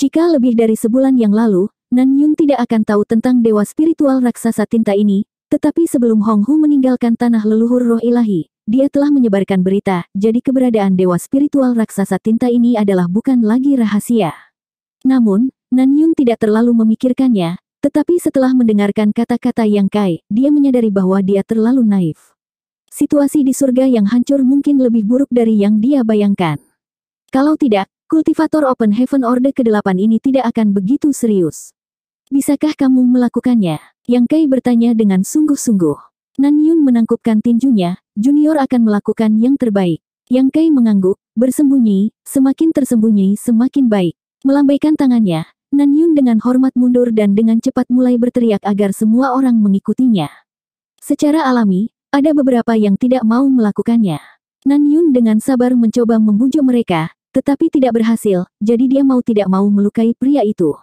Jika lebih dari sebulan yang lalu, Nan Yun tidak akan tahu tentang dewa spiritual raksasa tinta ini, tetapi sebelum Hong Hu meninggalkan tanah leluhur roh ilahi, dia telah menyebarkan berita, jadi keberadaan dewa spiritual raksasa tinta ini adalah bukan lagi rahasia. Namun, Nan Yun tidak terlalu memikirkannya, tetapi setelah mendengarkan kata-kata yang Kai, dia menyadari bahwa dia terlalu naif. Situasi di surga yang hancur mungkin lebih buruk dari yang dia bayangkan. Kalau tidak, kultivator Open Heaven Order ke-8 ini tidak akan begitu serius. Bisakah kamu melakukannya? Yang Kai bertanya dengan sungguh-sungguh. Nan Yun menangkupkan tinjunya, Junior akan melakukan yang terbaik. Yang Kai mengangguk, bersembunyi, semakin tersembunyi semakin baik. Melambaikan tangannya, Nan Yun dengan hormat mundur dan dengan cepat mulai berteriak agar semua orang mengikutinya. Secara alami, ada beberapa yang tidak mau melakukannya. Nan Yun dengan sabar mencoba membujuk mereka, tetapi tidak berhasil, jadi dia mau tidak mau melukai pria itu.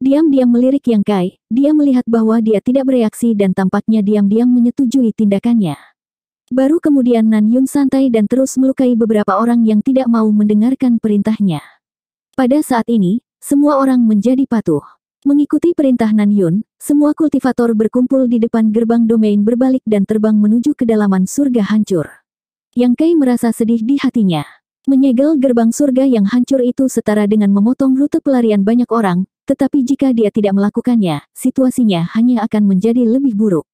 Diam-diam melirik Yang Kai, dia melihat bahwa dia tidak bereaksi dan tampaknya diam-diam menyetujui tindakannya. Baru kemudian Nan Yun santai dan terus melukai beberapa orang yang tidak mau mendengarkan perintahnya. Pada saat ini, semua orang menjadi patuh. Mengikuti perintah Nan Yun, semua kultivator berkumpul di depan gerbang domain berbalik dan terbang menuju kedalaman surga hancur. Yang Kai merasa sedih di hatinya. Menyegel gerbang surga yang hancur itu setara dengan memotong rute pelarian banyak orang, tetapi jika dia tidak melakukannya, situasinya hanya akan menjadi lebih buruk.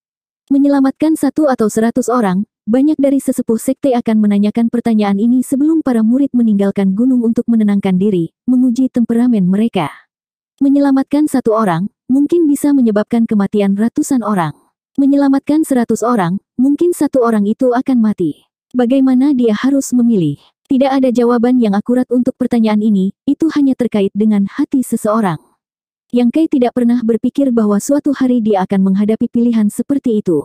Menyelamatkan satu atau seratus orang, banyak dari sesepuh sekte akan menanyakan pertanyaan ini sebelum para murid meninggalkan gunung untuk menenangkan diri, menguji temperamen mereka. Menyelamatkan satu orang, mungkin bisa menyebabkan kematian ratusan orang. Menyelamatkan seratus orang, mungkin satu orang itu akan mati. Bagaimana dia harus memilih? Tidak ada jawaban yang akurat untuk pertanyaan ini, itu hanya terkait dengan hati seseorang. Yang Kai tidak pernah berpikir bahwa suatu hari dia akan menghadapi pilihan seperti itu.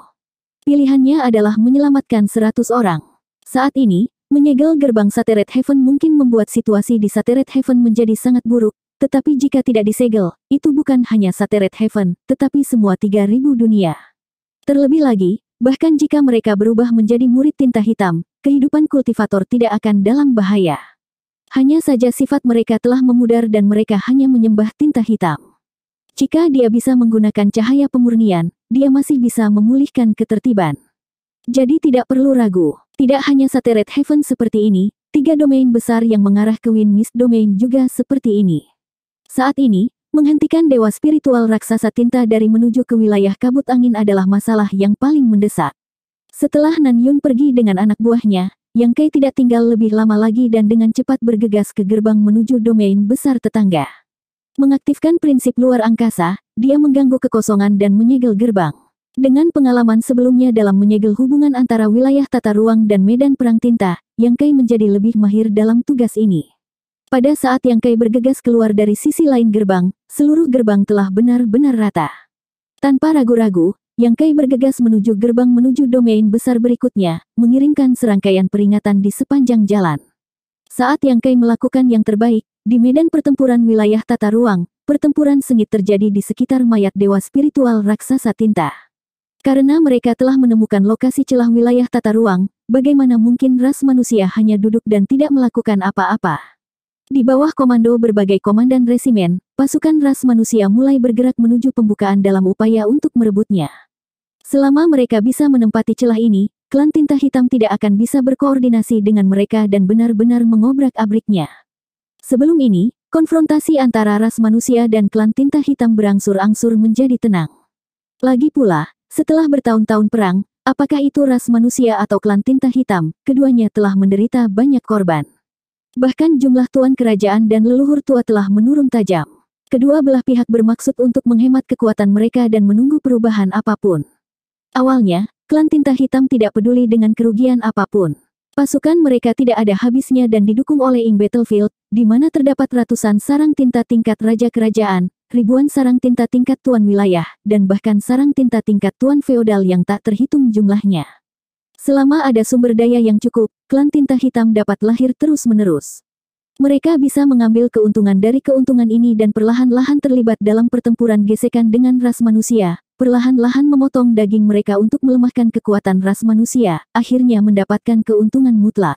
Pilihannya adalah menyelamatkan 100 orang. Saat ini, menyegel gerbang Sateret Heaven mungkin membuat situasi di Sateret Heaven menjadi sangat buruk, tetapi jika tidak disegel, itu bukan hanya Sateret Heaven, tetapi semua ribu dunia. Terlebih lagi, bahkan jika mereka berubah menjadi murid tinta hitam, kehidupan kultivator tidak akan dalam bahaya. Hanya saja sifat mereka telah memudar dan mereka hanya menyembah tinta hitam. Jika dia bisa menggunakan cahaya pemurnian, dia masih bisa memulihkan ketertiban. Jadi tidak perlu ragu, tidak hanya sate Heaven seperti ini, tiga domain besar yang mengarah ke Wind Mist Domain juga seperti ini. Saat ini, menghentikan dewa spiritual raksasa tinta dari menuju ke wilayah kabut angin adalah masalah yang paling mendesak. Setelah Nan Yun pergi dengan anak buahnya, Yang Kai tidak tinggal lebih lama lagi dan dengan cepat bergegas ke gerbang menuju domain besar tetangga. Mengaktifkan prinsip luar angkasa, dia mengganggu kekosongan dan menyegel gerbang. Dengan pengalaman sebelumnya dalam menyegel hubungan antara wilayah tata ruang dan medan perang tinta, Yang Kai menjadi lebih mahir dalam tugas ini. Pada saat Yang Kai bergegas keluar dari sisi lain gerbang, seluruh gerbang telah benar-benar rata. Tanpa ragu-ragu, Yang Kai bergegas menuju gerbang menuju domain besar berikutnya, mengirimkan serangkaian peringatan di sepanjang jalan. Saat Yang Kai melakukan yang terbaik, di medan pertempuran wilayah tata ruang, pertempuran sengit terjadi di sekitar mayat dewa spiritual raksasa tinta. Karena mereka telah menemukan lokasi celah wilayah tata ruang, bagaimana mungkin ras manusia hanya duduk dan tidak melakukan apa-apa. Di bawah komando berbagai komandan resimen, pasukan ras manusia mulai bergerak menuju pembukaan dalam upaya untuk merebutnya. Selama mereka bisa menempati celah ini, klan tinta hitam tidak akan bisa berkoordinasi dengan mereka dan benar-benar mengobrak-abriknya. Sebelum ini, konfrontasi antara ras manusia dan klan tinta hitam berangsur-angsur menjadi tenang. Lagi pula, setelah bertahun-tahun perang, apakah itu ras manusia atau klan tinta hitam, keduanya telah menderita banyak korban. Bahkan jumlah tuan kerajaan dan leluhur tua telah menurun tajam. Kedua belah pihak bermaksud untuk menghemat kekuatan mereka dan menunggu perubahan apapun. Awalnya, Klan Tinta Hitam tidak peduli dengan kerugian apapun. Pasukan mereka tidak ada habisnya dan didukung oleh Ing Battlefield, di mana terdapat ratusan sarang tinta tingkat raja kerajaan, ribuan sarang tinta tingkat tuan wilayah, dan bahkan sarang tinta tingkat tuan feodal yang tak terhitung jumlahnya. Selama ada sumber daya yang cukup, klan tinta hitam dapat lahir terus-menerus. Mereka bisa mengambil keuntungan dari keuntungan ini dan perlahan-lahan terlibat dalam pertempuran gesekan dengan ras manusia, perlahan-lahan memotong daging mereka untuk melemahkan kekuatan ras manusia, akhirnya mendapatkan keuntungan mutlak.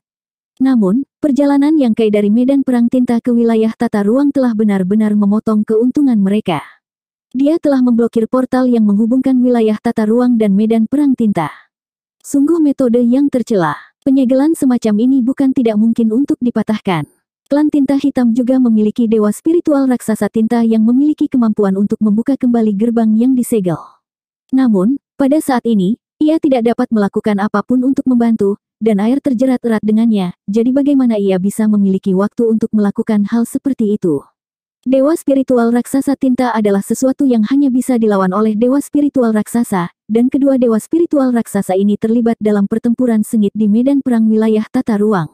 Namun, perjalanan yang kaya dari medan perang tinta ke wilayah tata ruang telah benar-benar memotong keuntungan mereka. Dia telah memblokir portal yang menghubungkan wilayah tata ruang dan medan perang tinta. Sungguh metode yang tercela. Penyegelan semacam ini bukan tidak mungkin untuk dipatahkan. Klan Tinta Hitam juga memiliki dewa spiritual raksasa tinta yang memiliki kemampuan untuk membuka kembali gerbang yang disegel. Namun, pada saat ini, ia tidak dapat melakukan apapun untuk membantu, dan air terjerat erat dengannya, jadi bagaimana ia bisa memiliki waktu untuk melakukan hal seperti itu? Dewa spiritual raksasa tinta adalah sesuatu yang hanya bisa dilawan oleh dewa spiritual raksasa, dan kedua dewa spiritual raksasa ini terlibat dalam pertempuran sengit di medan perang wilayah tata ruang.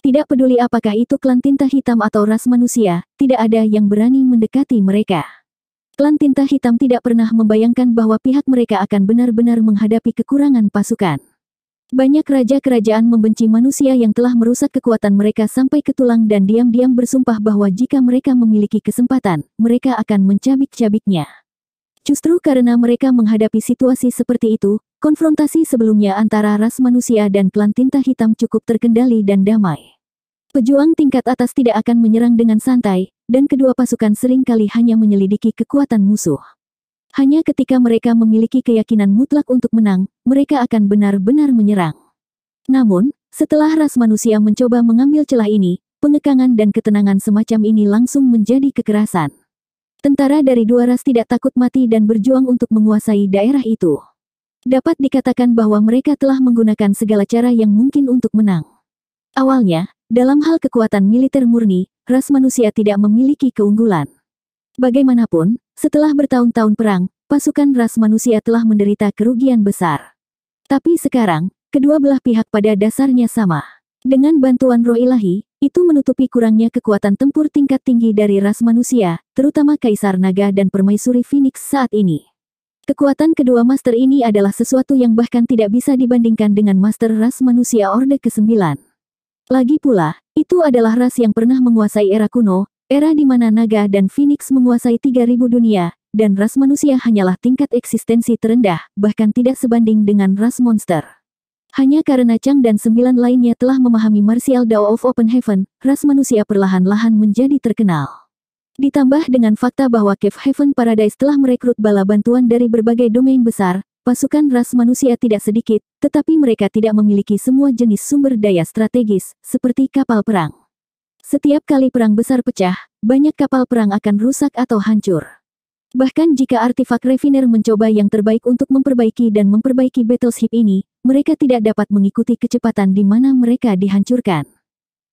Tidak peduli apakah itu klan tinta hitam atau ras manusia, tidak ada yang berani mendekati mereka. Klan Tinta Hitam tidak pernah membayangkan bahwa pihak mereka akan benar-benar menghadapi kekurangan pasukan. Banyak raja-kerajaan membenci manusia yang telah merusak kekuatan mereka sampai ke tulang dan diam-diam bersumpah bahwa jika mereka memiliki kesempatan, mereka akan mencabik-cabiknya. Justru karena mereka menghadapi situasi seperti itu, konfrontasi sebelumnya antara ras manusia dan klan tinta hitam cukup terkendali dan damai. Pejuang tingkat atas tidak akan menyerang dengan santai, dan kedua pasukan seringkali hanya menyelidiki kekuatan musuh. Hanya ketika mereka memiliki keyakinan mutlak untuk menang, mereka akan benar-benar menyerang. Namun, setelah ras manusia mencoba mengambil celah ini, pengekangan dan ketenangan semacam ini langsung menjadi kekerasan. Tentara dari dua ras tidak takut mati dan berjuang untuk menguasai daerah itu. Dapat dikatakan bahwa mereka telah menggunakan segala cara yang mungkin untuk menang. Awalnya, dalam hal kekuatan militer murni, ras manusia tidak memiliki keunggulan. Bagaimanapun, setelah bertahun-tahun perang, pasukan ras manusia telah menderita kerugian besar. Tapi sekarang, kedua belah pihak pada dasarnya sama. Dengan bantuan roh ilahi, itu menutupi kurangnya kekuatan tempur tingkat tinggi dari ras manusia, terutama Kaisar Naga dan Permaisuri Phoenix saat ini. Kekuatan kedua master ini adalah sesuatu yang bahkan tidak bisa dibandingkan dengan master ras manusia Orde ke-9. Lagi pula, itu adalah ras yang pernah menguasai era kuno, era di mana naga dan phoenix menguasai 3000 dunia, dan ras manusia hanyalah tingkat eksistensi terendah, bahkan tidak sebanding dengan ras monster. Hanya karena Chang dan sembilan lainnya telah memahami Martial Dao of Open Heaven, ras manusia perlahan-lahan menjadi terkenal. Ditambah dengan fakta bahwa Cave Heaven Paradise telah merekrut bala bantuan dari berbagai domain besar, Pasukan ras manusia tidak sedikit, tetapi mereka tidak memiliki semua jenis sumber daya strategis, seperti kapal perang. Setiap kali perang besar pecah, banyak kapal perang akan rusak atau hancur. Bahkan jika artifak Refiner mencoba yang terbaik untuk memperbaiki dan memperbaiki Battleship ini, mereka tidak dapat mengikuti kecepatan di mana mereka dihancurkan.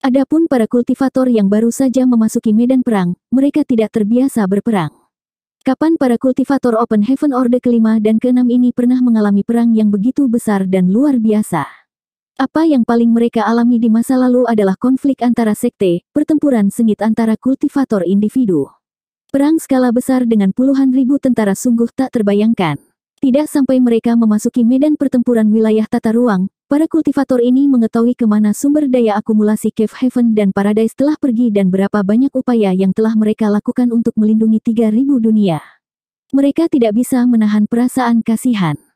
Adapun para kultivator yang baru saja memasuki medan perang, mereka tidak terbiasa berperang. Kapan para kultivator Open Heaven Orde kelima dan keenam ini pernah mengalami perang yang begitu besar dan luar biasa? Apa yang paling mereka alami di masa lalu adalah konflik antara sekte, pertempuran sengit antara kultivator individu. Perang skala besar dengan puluhan ribu tentara sungguh tak terbayangkan. Tidak sampai mereka memasuki medan pertempuran wilayah tata ruang, Para kultivator ini mengetahui kemana sumber daya akumulasi Cave Heaven dan Paradise telah pergi dan berapa banyak upaya yang telah mereka lakukan untuk melindungi 3.000 dunia. Mereka tidak bisa menahan perasaan kasihan.